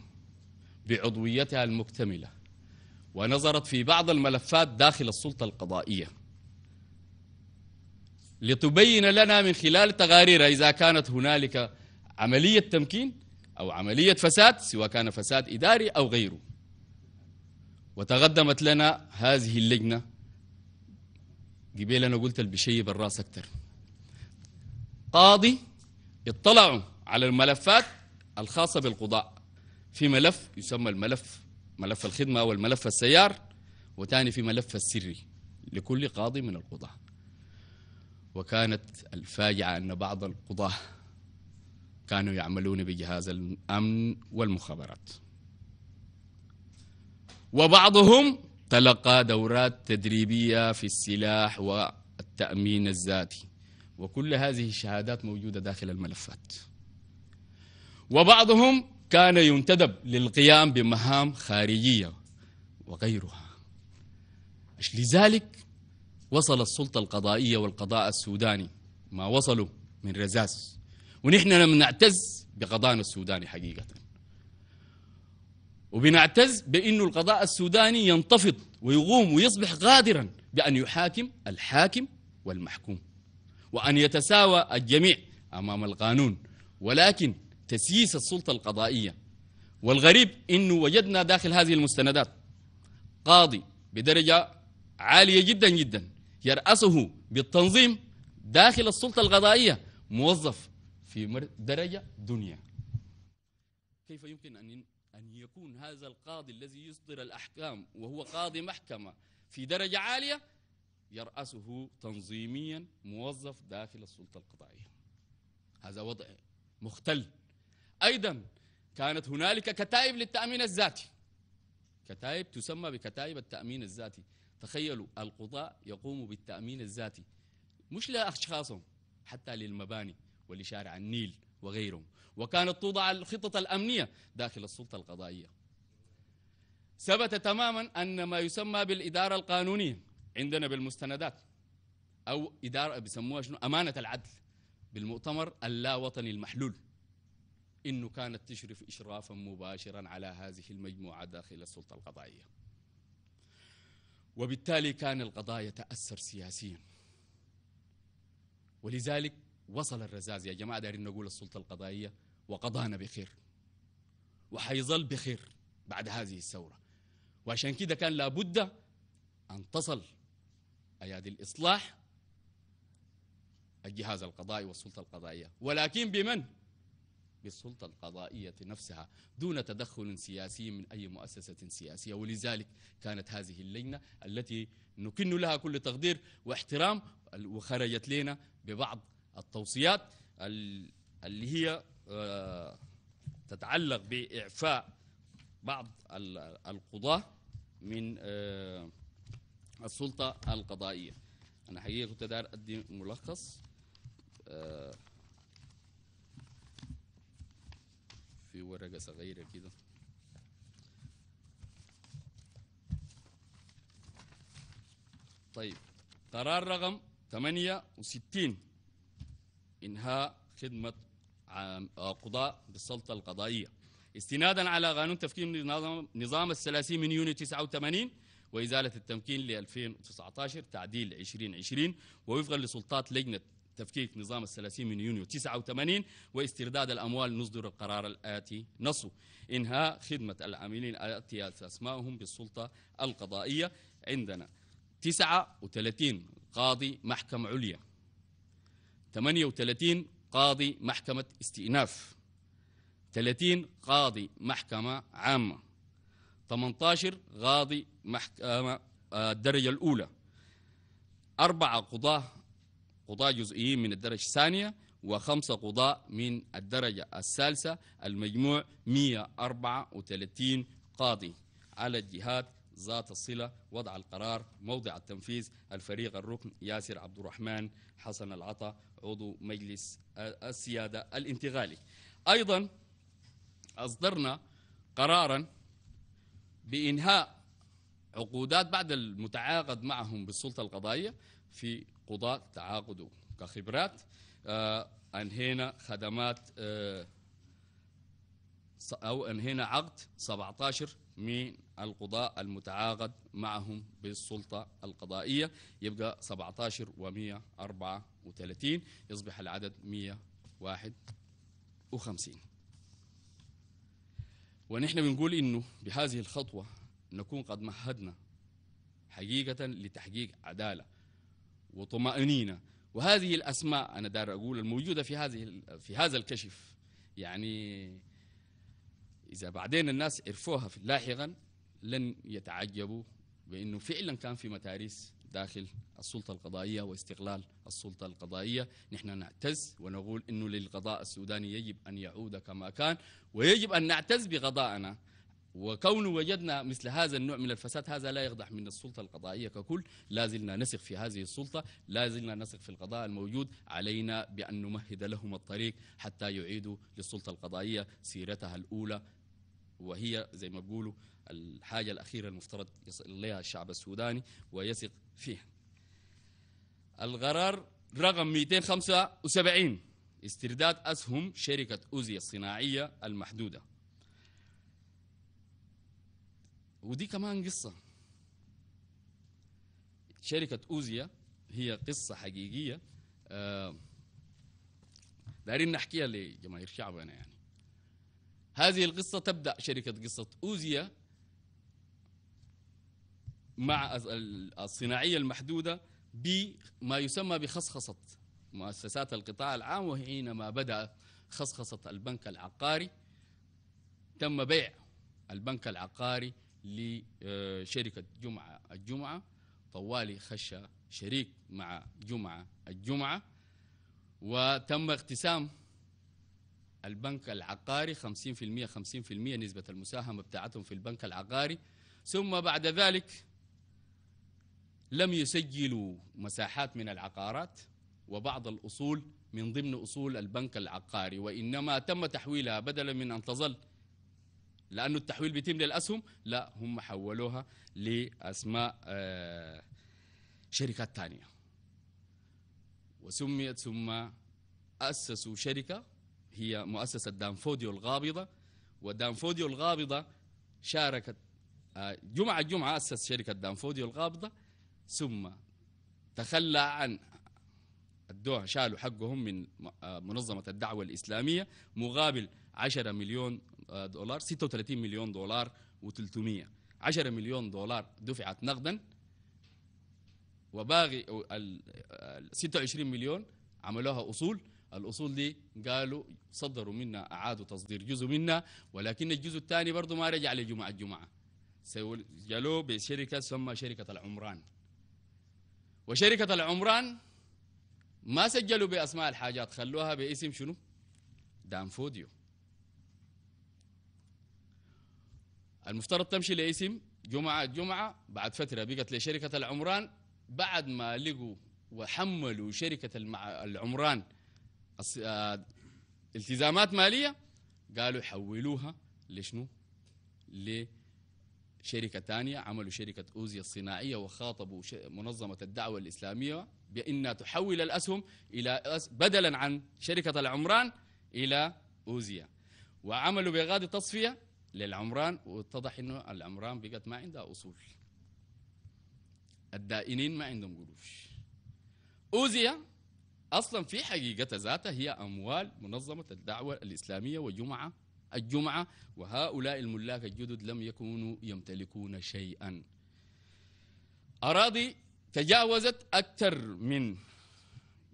بعضويتها المكتملة ونظرت في بعض الملفات داخل السلطة القضائية لتبين لنا من خلال تقاريرها إذا كانت هنالك عملية تمكين أو عملية فساد سواء كان فساد إداري أو غيره وتقدمت لنا هذه اللجنة قبيل أنا قلت البشي بالراس أكثر قاضي اطلعوا على الملفات الخاصة بالقضاء في ملف يسمى الملف ملف الخدمة أو الملف السيار وثاني في ملف السري لكل قاضي من القضاة وكانت الفاجعة أن بعض القضاة كانوا يعملون بجهاز الأمن والمخابرات وبعضهم تلقى دورات تدريبية في السلاح والتأمين الذاتي وكل هذه الشهادات موجودة داخل الملفات وبعضهم كان ينتدب للقيام بمهام خارجية وغيرها لذلك وصل السلطة القضائية والقضاء السوداني ما وصلوا من رزاز ونحن لم نعتز بقضاءنا السوداني حقيقة وبنعتز بأنه القضاء السوداني ينتفض ويقوم ويصبح قادرا بأن يحاكم الحاكم والمحكوم وأن يتساوى الجميع أمام القانون ولكن تسييس السلطة القضائية والغريب أنه وجدنا داخل هذه المستندات قاضي بدرجة عالية جدا جدا يرأسه بالتنظيم داخل السلطة القضائية موظف في درجة دنيا كيف يمكن أن أن يكون هذا القاضي الذي يصدر الأحكام وهو قاضي محكمة في درجة عالية يرأسه تنظيميا موظف داخل السلطة القضائية هذا وضع مختل أيضا كانت هنالك كتائب للتأمين الذاتي كتائب تسمى بكتائب التأمين الذاتي تخيلوا القضاء يقوم بالتأمين الذاتي مش لأشخاصهم حتى للمباني ولشارع النيل وغيرهم وكانت توضع الخطط الأمنية داخل السلطة القضائية ثبت تماما أن ما يسمى بالإدارة القانونية عندنا بالمستندات أو إدارة بيسموها شنو أمانة العدل بالمؤتمر اللاوطني المحلول انه كانت تشرف اشرافا مباشرا على هذه المجموعه داخل السلطه القضائيه. وبالتالي كان القضايا تاثر سياسيا. ولذلك وصل الرزاز يا جماعه دارين نقول السلطه القضائيه وقضانا بخير. وحيظل بخير بعد هذه الثوره. وعشان كده كان لابد ان تصل ايادي الاصلاح الجهاز القضائي والسلطه القضائيه ولكن بمن؟ بالسلطة القضائية نفسها دون تدخل سياسي من أي مؤسسة سياسية ولذلك كانت هذه اللجنة التي نكن لها كل تقدير واحترام وخرجت لنا ببعض التوصيات اللي هي آه، تتعلق بإعفاء بعض القضاة من آه، السلطة القضائية أنا حقيقة كنت دار أدي ملخص آه، في ورقة صغيرة كده طيب قرار رقم 68 إنهاء خدمة آه، قضاء بالسلطة القضائية استنادا على قانون تفكير نظام, الثلاثين من يونيو 89 وإزالة التمكين ل 2019 تعديل 2020 ووفقا لسلطات لجنة تفكيك نظام الثلاثين من يونيو 89 واسترداد الأموال نصدر القرار الآتي نصه إنهاء خدمة العاملين التي أسمائهم بالسلطة القضائية عندنا 39 قاضي محكمة عليا 38 قاضي محكمة استئناف 30 قاضي محكمة عامة 18 قاضي محكمة آه، الدرجة الأولى أربعة قضاة قضاة جزئيين من الدرجة الثانية وخمسة قضاة من الدرجة الثالثة المجموع 134 قاضي على الجهات ذات الصلة وضع القرار موضع التنفيذ الفريق الركن ياسر عبد الرحمن حسن العطا عضو مجلس السيادة الانتقالي أيضا أصدرنا قرارا بإنهاء عقودات بعد المتعاقد معهم بالسلطة القضائية في قضاة تعاقدوا كخبرات آه، أنهينا خدمات آه، أو أنهينا عقد 17 من القضاء المتعاقد معهم بالسلطة القضائية يبقى 17 و134 يصبح العدد 151 ونحن بنقول إنه بهذه الخطوة نكون قد مهدنا حقيقة لتحقيق عدالة وطمأنينة وهذه الأسماء أنا دار أقول الموجودة في هذه في هذا الكشف يعني إذا بعدين الناس عرفوها لاحقا لن يتعجبوا بأنه فعلا كان في متاريس داخل السلطة القضائية واستغلال السلطة القضائية نحن نعتز ونقول أنه للقضاء السوداني يجب أن يعود كما كان ويجب أن نعتز بقضاءنا وكون وجدنا مثل هذا النوع من الفساد هذا لا يقدح من السلطة القضائية ككل لا زلنا نثق في هذه السلطة لا زلنا نثق في القضاء الموجود علينا بأن نمهد لهم الطريق حتى يعيدوا للسلطة القضائية سيرتها الأولى وهي زي ما بيقولوا الحاجة الأخيرة المفترض يصل إليها الشعب السوداني ويثق فيها القرار رقم 275 استرداد أسهم شركة أوزي الصناعية المحدودة ودي كمان قصة شركة أوزيا هي قصة حقيقية آه، دارين نحكيها لجماهير شعبنا يعني هذه القصة تبدأ شركة قصة أوزيا مع الصناعية المحدودة بما يسمى بخصخصة مؤسسات القطاع العام وحينما بدأ خصخصة البنك العقاري تم بيع البنك العقاري لشركة جمعة الجمعة طوالي خشى شريك مع جمعة الجمعة وتم اقتسام البنك العقاري 50% 50% نسبة المساهمة بتاعتهم في البنك العقاري ثم بعد ذلك لم يسجلوا مساحات من العقارات وبعض الأصول من ضمن أصول البنك العقاري وإنما تم تحويلها بدلا من أن تظل لانه التحويل بيتم للاسهم لا هم حولوها لاسماء آه، شركات ثانيه وسميت ثم اسسوا شركه هي مؤسسه دانفوديو الغابضه ودانفوديو الغابضه شاركت آه، جمعه جمعه اسس شركه دانفوديو الغابضه ثم تخلى عن ادوها شالوا حقهم من آه، منظمه الدعوه الاسلاميه مقابل 10 مليون دولار 36 مليون دولار و300 10 مليون دولار دفعت نقدا وباقي 26 مليون عملوها اصول الاصول دي قالوا صدروا منا اعادوا تصدير جزء منا ولكن الجزء الثاني برضه ما رجع لجمعه الجمعه قالوا بشركه تسمى شركه العمران وشركه العمران ما سجلوا باسماء الحاجات خلوها باسم شنو دانفوديو المفترض تمشي لاسم جمعة جمعة بعد فترة بقت لشركة العمران بعد ما لقوا وحملوا شركة العمران آه، التزامات مالية قالوا حولوها لشنو؟ لشركة تانية عملوا شركة أوزيا الصناعية وخاطبوا منظمة الدعوة الإسلامية بأن تحول الأسهم إلى بدلا عن شركة العمران إلى أوزيا وعملوا بإغادة تصفية للعمران واتضح انه العمران بقت ما عندها اصول الدائنين ما عندهم قروش اوزيا اصلا في حقيقه ذاتها هي اموال منظمه الدعوه الاسلاميه وجمعه الجمعه وهؤلاء الملاك الجدد لم يكونوا يمتلكون شيئا اراضي تجاوزت اكثر من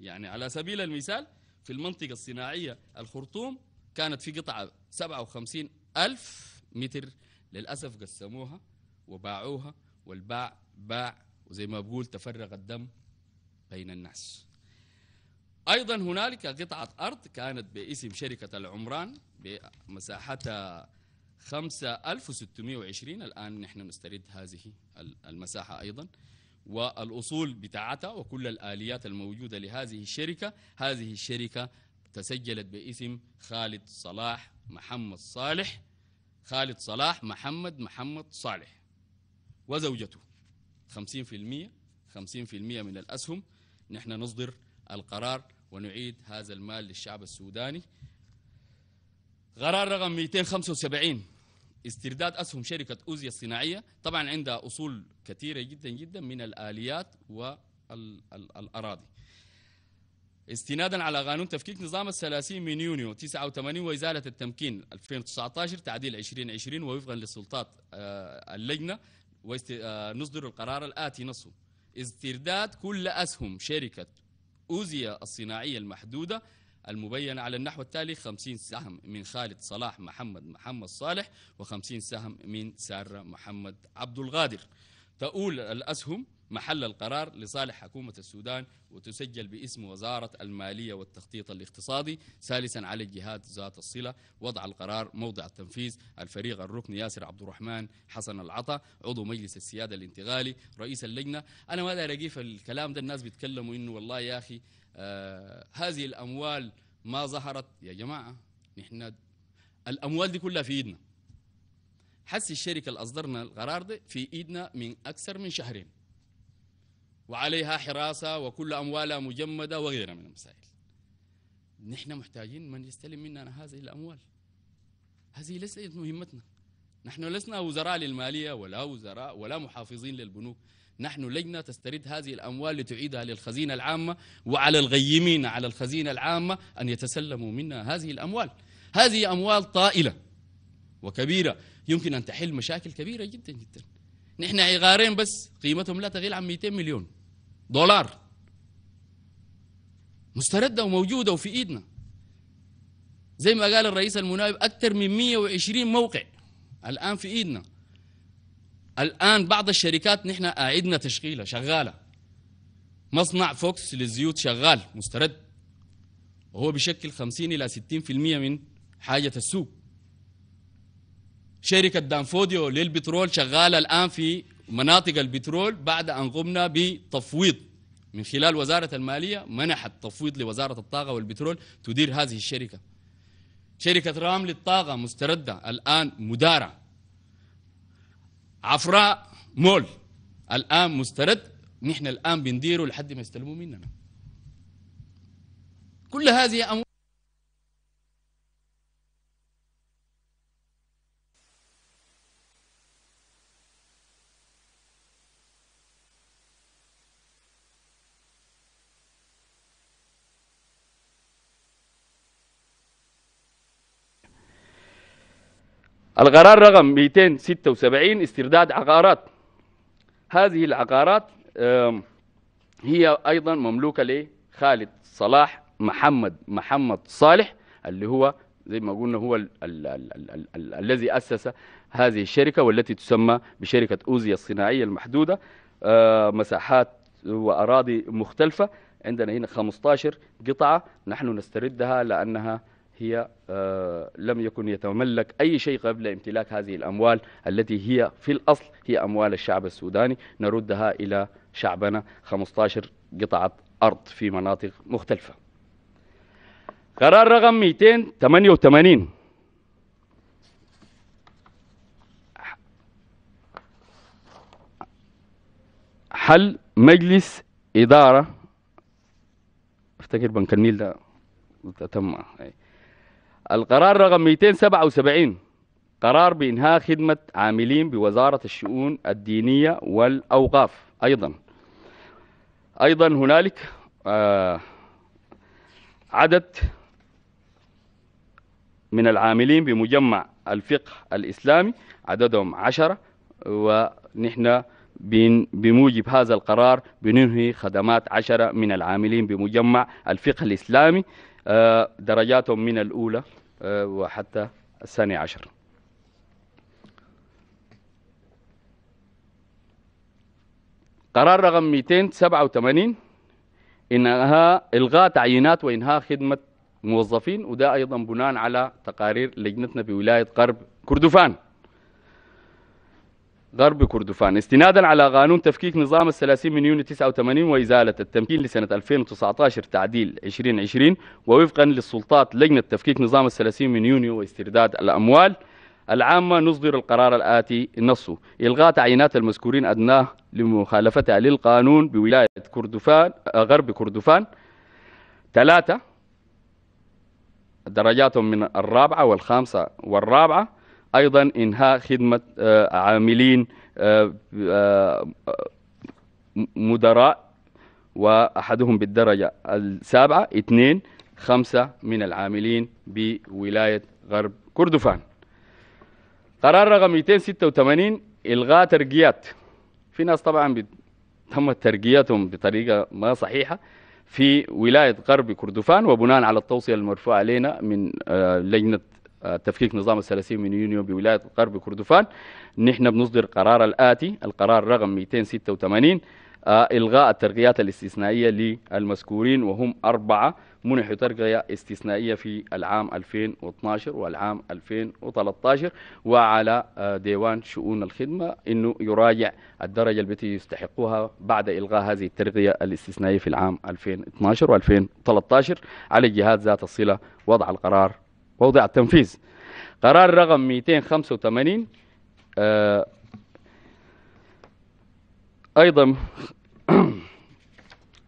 يعني على سبيل المثال في المنطقه الصناعيه الخرطوم كانت في قطعه 57 ألف متر للأسف قسموها وباعوها والباع باع وزي ما بقول تفرغ الدم بين الناس أيضا هنالك قطعة أرض كانت باسم شركة العمران بمساحتها 5620 الآن نحن نسترد هذه المساحة أيضا والأصول بتاعتها وكل الآليات الموجودة لهذه الشركة هذه الشركة تسجلت باسم خالد صلاح محمد صالح خالد صلاح محمد محمد صالح وزوجته 50% 50% من الأسهم نحن نصدر القرار ونعيد هذا المال للشعب السوداني قرار رقم 275 استرداد أسهم شركة أوزيا الصناعية طبعا عندها أصول كثيرة جدا جدا من الآليات والأراضي استنادا على قانون تفكيك نظام الثلاثين من يونيو 89 وإزالة التمكين 2019 تعديل 2020 ووفقا لسلطات آه، اللجنة آه، نصدر القرار الآتي نصه استرداد كل أسهم شركة أوزيا الصناعية المحدودة المبينة على النحو التالي 50 سهم من خالد صلاح محمد محمد صالح و50 سهم من سارة محمد عبد الغادر تؤول الأسهم محل القرار لصالح حكومة السودان وتسجل باسم وزارة المالية والتخطيط الاقتصادي ثالثا على الجهات ذات الصلة وضع القرار موضع التنفيذ الفريق الركن ياسر عبد الرحمن حسن العطا عضو مجلس السيادة الانتقالي رئيس اللجنة أنا ما داري الكلام ده الناس بيتكلموا إنه والله يا أخي آه هذه الأموال ما ظهرت يا جماعة نحن الأموال دي كلها في إيدنا حس الشركة اللي أصدرنا القرار ده في إيدنا من أكثر من شهرين وعليها حراسة وكل أموالها مجمدة وغيرها من المسائل نحن محتاجين من يستلم مننا هذه الأموال هذه ليست مهمتنا نحن لسنا وزراء للمالية ولا وزراء ولا محافظين للبنوك نحن لجنة تسترد هذه الأموال لتعيدها للخزينة العامة وعلى الغيمين على الخزينة العامة أن يتسلموا منا هذه الأموال هذه أموال طائلة وكبيرة يمكن أن تحل مشاكل كبيرة جدا جدا نحن عقارين بس قيمتهم لا تغيل عن 200 مليون دولار مستردة وموجودة وفي إيدنا زي ما قال الرئيس المناوب أكثر من 120 موقع الآن في إيدنا الآن بعض الشركات نحن أعدنا تشغيلها شغالة مصنع فوكس للزيوت شغال مسترد وهو بيشكل 50 إلى 60% من حاجة السوق شركة دانفوديو للبترول شغالة الآن في مناطق البترول بعد أن قمنا بتفويض من خلال وزارة المالية منحت تفويض لوزارة الطاقة والبترول تدير هذه الشركة شركة رام للطاقة مستردة الآن مدارة عفراء مول الآن مسترد نحن الآن بنديره لحد ما يستلموا مننا كل هذه أمور القرار رقم 276 استرداد عقارات هذه العقارات هي أيضا مملوكة لخالد صلاح محمد محمد صالح اللي هو زي ما قلنا هو الذي أسس هذه الشركة والتي تسمى بشركة أوزيا الصناعية المحدودة مساحات وأراضي مختلفة عندنا هنا 15 قطعة نحن نستردها لأنها هي آه، لم يكن يتملك أي شيء قبل امتلاك هذه الأموال التي هي في الأصل هي أموال الشعب السوداني نردها إلى شعبنا 15 قطعة أرض في مناطق مختلفة قرار رقم 288 حل مجلس إدارة افتكر بنك النيل ده تم إيه، القرار رقم 277 قرار بإنهاء خدمة عاملين بوزارة الشؤون الدينية والأوقاف أيضا أيضا هنالك آه، عدد من العاملين بمجمع الفقه الإسلامي عددهم عشرة ونحن بموجب هذا القرار بننهي خدمات عشرة من العاملين بمجمع الفقه الإسلامي آه، درجاتهم من الأولى آه، وحتى الثاني عشر قرار رقم 287 انها الغاء تعيينات وانهاء خدمه موظفين وده ايضا بناء على تقارير لجنتنا بولايه قرب كردفان غرب كردفان استنادا على قانون تفكيك نظام الثلاثين من يونيو 89 وإزالة التمكين لسنة 2019 تعديل 2020 ووفقا للسلطات لجنة تفكيك نظام الثلاثين من يونيو واسترداد الأموال العامة نصدر القرار الآتي نصه إلغاء تعيينات المذكورين أدناه لمخالفتها للقانون بولاية كردفان غرب كردفان ثلاثة درجاتهم من الرابعة والخامسة والرابعة ايضا انهاء خدمه آه، عاملين آه، آه، مدراء واحدهم بالدرجه السابعه اثنين خمسه من العاملين بولايه غرب كردفان قرار رقم 286 الغاء ترقيات في ناس طبعا تم ترقيتهم بطريقه ما صحيحه في ولايه غرب كردفان وبناء على التوصيه المرفوعه علينا من لجنه تفكيك نظام الثلاثين من يونيو بولاية غرب كردفان نحن بنصدر قرار الآتي القرار رقم 286 آه، إلغاء الترقيات الاستثنائية للمذكورين وهم أربعة منحوا ترقية استثنائية في العام 2012 والعام 2013 وعلى آه، ديوان شؤون الخدمة أنه يراجع الدرجة التي يستحقوها بعد إلغاء هذه الترقية الاستثنائية في العام 2012 و2013 على الجهات ذات الصلة وضع القرار موضع التنفيذ قرار رقم 285 آه، أيضا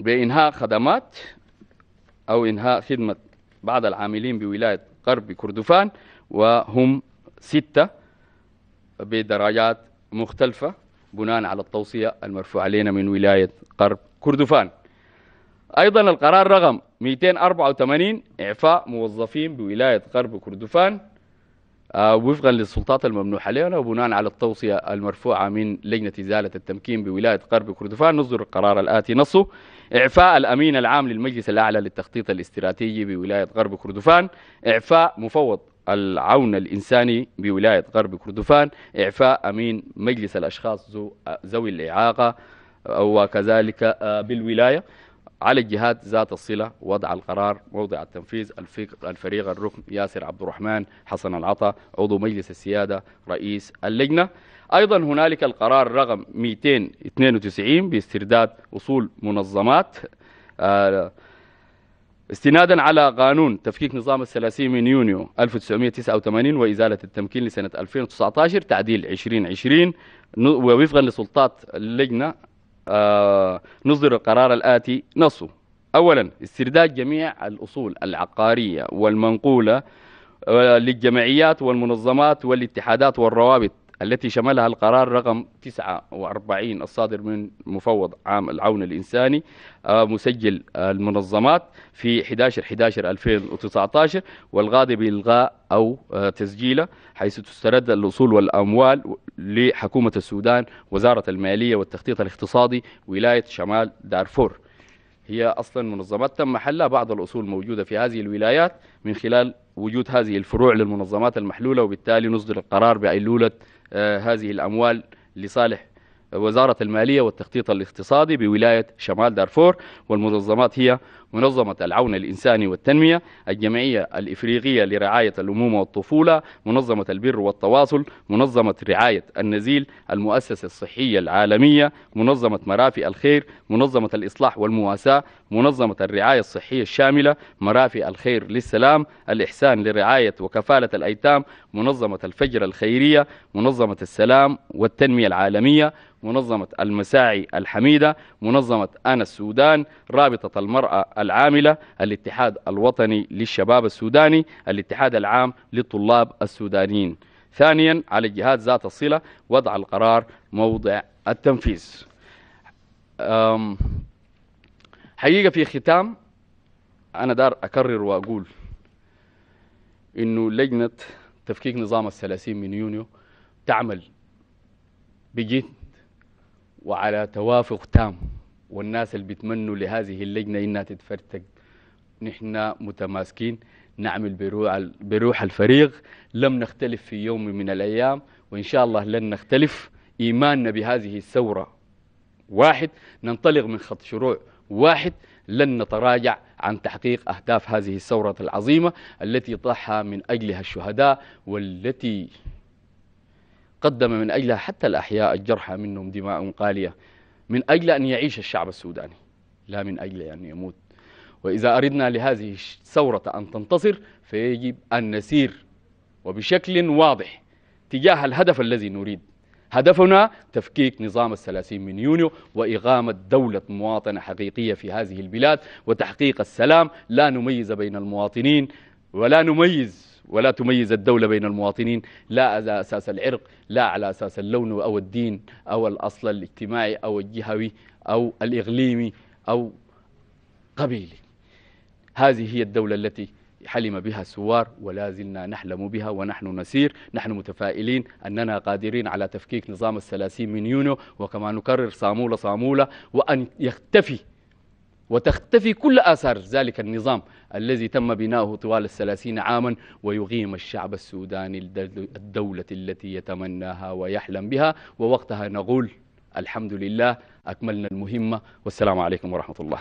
بإنهاء خدمات أو إنهاء خدمة بعض العاملين بولاية غرب كردفان وهم ستة بدرجات مختلفة بناء على التوصية المرفوعة علينا من ولاية غرب كردفان أيضا القرار رقم 284 إعفاء موظفين بولاية غرب كردفان آه، وفقا للسلطات الممنوحة لنا وبناء على التوصية المرفوعة من لجنة إزالة التمكين بولاية غرب كردفان نصدر القرار الآتي نصه إعفاء الأمين العام للمجلس الأعلى للتخطيط الاستراتيجي بولاية غرب كردفان إعفاء مفوض العون الإنساني بولاية غرب كردفان إعفاء أمين مجلس الأشخاص ذوي الإعاقة وكذلك آه، بالولاية على الجهات ذات الصلة وضع القرار موضع التنفيذ الفريق الركن ياسر عبد الرحمن حسن العطا عضو مجلس السيادة رئيس اللجنة أيضا هنالك القرار رقم 292 باسترداد أصول منظمات آه، استنادا على قانون تفكيك نظام الثلاثين من يونيو 1989 وإزالة التمكين لسنة 2019 تعديل 2020 ووفقا لسلطات اللجنة آه، نصدر القرار الآتي نصه أولا استرداد جميع الأصول العقارية والمنقولة آه، للجمعيات والمنظمات والاتحادات والروابط التي شملها القرار رقم 49 الصادر من مفوض عام العون الإنساني آه، مسجل آه، المنظمات في 11 11 2019 والغاضي بإلغاء أو آه، تسجيله حيث تسترد الأصول والأموال لحكومة السودان وزارة المالية والتخطيط الاقتصادي ولاية شمال دارفور هي أصلا منظمات تم حلها بعض الأصول موجودة في هذه الولايات من خلال وجود هذه الفروع للمنظمات المحلولة وبالتالي نصدر القرار بأيلولة آه، هذه الأموال لصالح وزارة المالية والتخطيط الاقتصادي بولاية شمال دارفور والمنظمات هي منظمة العون الإنساني والتنمية الجمعية الإفريقية لرعاية الأمومة والطفولة منظمة البر والتواصل منظمة رعاية النزيل المؤسسة الصحية العالمية منظمة مرافئ الخير منظمة الإصلاح والمواساة منظمة الرعاية الصحية الشاملة مرافئ الخير للسلام الإحسان لرعاية وكفالة الأيتام منظمة الفجر الخيرية منظمة السلام والتنمية العالمية منظمة المساعي الحميدة منظمة أنا السودان رابطة المرأة العاملة الاتحاد الوطني للشباب السوداني الاتحاد العام للطلاب السودانيين ثانيا على الجهات ذات الصلة وضع القرار موضع التنفيذ حقيقة في ختام أنا دار أكرر وأقول إنه لجنة تفكيك نظام الثلاثين من يونيو تعمل بجد وعلى توافق تام والناس اللي بيتمنوا لهذه اللجنة إنها تتفرتك نحن متماسكين نعمل بروح, بروح الفريق لم نختلف في يوم من الأيام وإن شاء الله لن نختلف إيماننا بهذه الثورة واحد ننطلق من خط شروع واحد لن نتراجع عن تحقيق أهداف هذه الثورة العظيمة التي ضحى من أجلها الشهداء والتي قدم من أجلها حتى الأحياء الجرحى منهم دماء قالية من أجل أن يعيش الشعب السوداني لا من أجل أن يموت وإذا أردنا لهذه الثورة أن تنتصر فيجب أن نسير وبشكل واضح تجاه الهدف الذي نريد هدفنا تفكيك نظام الثلاثين من يونيو وإقامة دولة مواطنة حقيقية في هذه البلاد وتحقيق السلام لا نميز بين المواطنين ولا نميز ولا تميز الدولة بين المواطنين لا على أساس العرق لا على أساس اللون أو الدين أو الأصل الاجتماعي أو الجهوي أو الإقليمي أو قبيلي هذه هي الدولة التي حلم بها الثوار ولا زلنا نحلم بها ونحن نسير نحن متفائلين أننا قادرين على تفكيك نظام الثلاثين من يونيو وكما نكرر صامولة صامولة وأن يختفي وتختفي كل آثار ذلك النظام الذي تم بناؤه طوال الثلاثين عاما ويقيم الشعب السوداني الدولة التي يتمناها ويحلم بها ووقتها نقول الحمد لله أكملنا المهمة والسلام عليكم ورحمة الله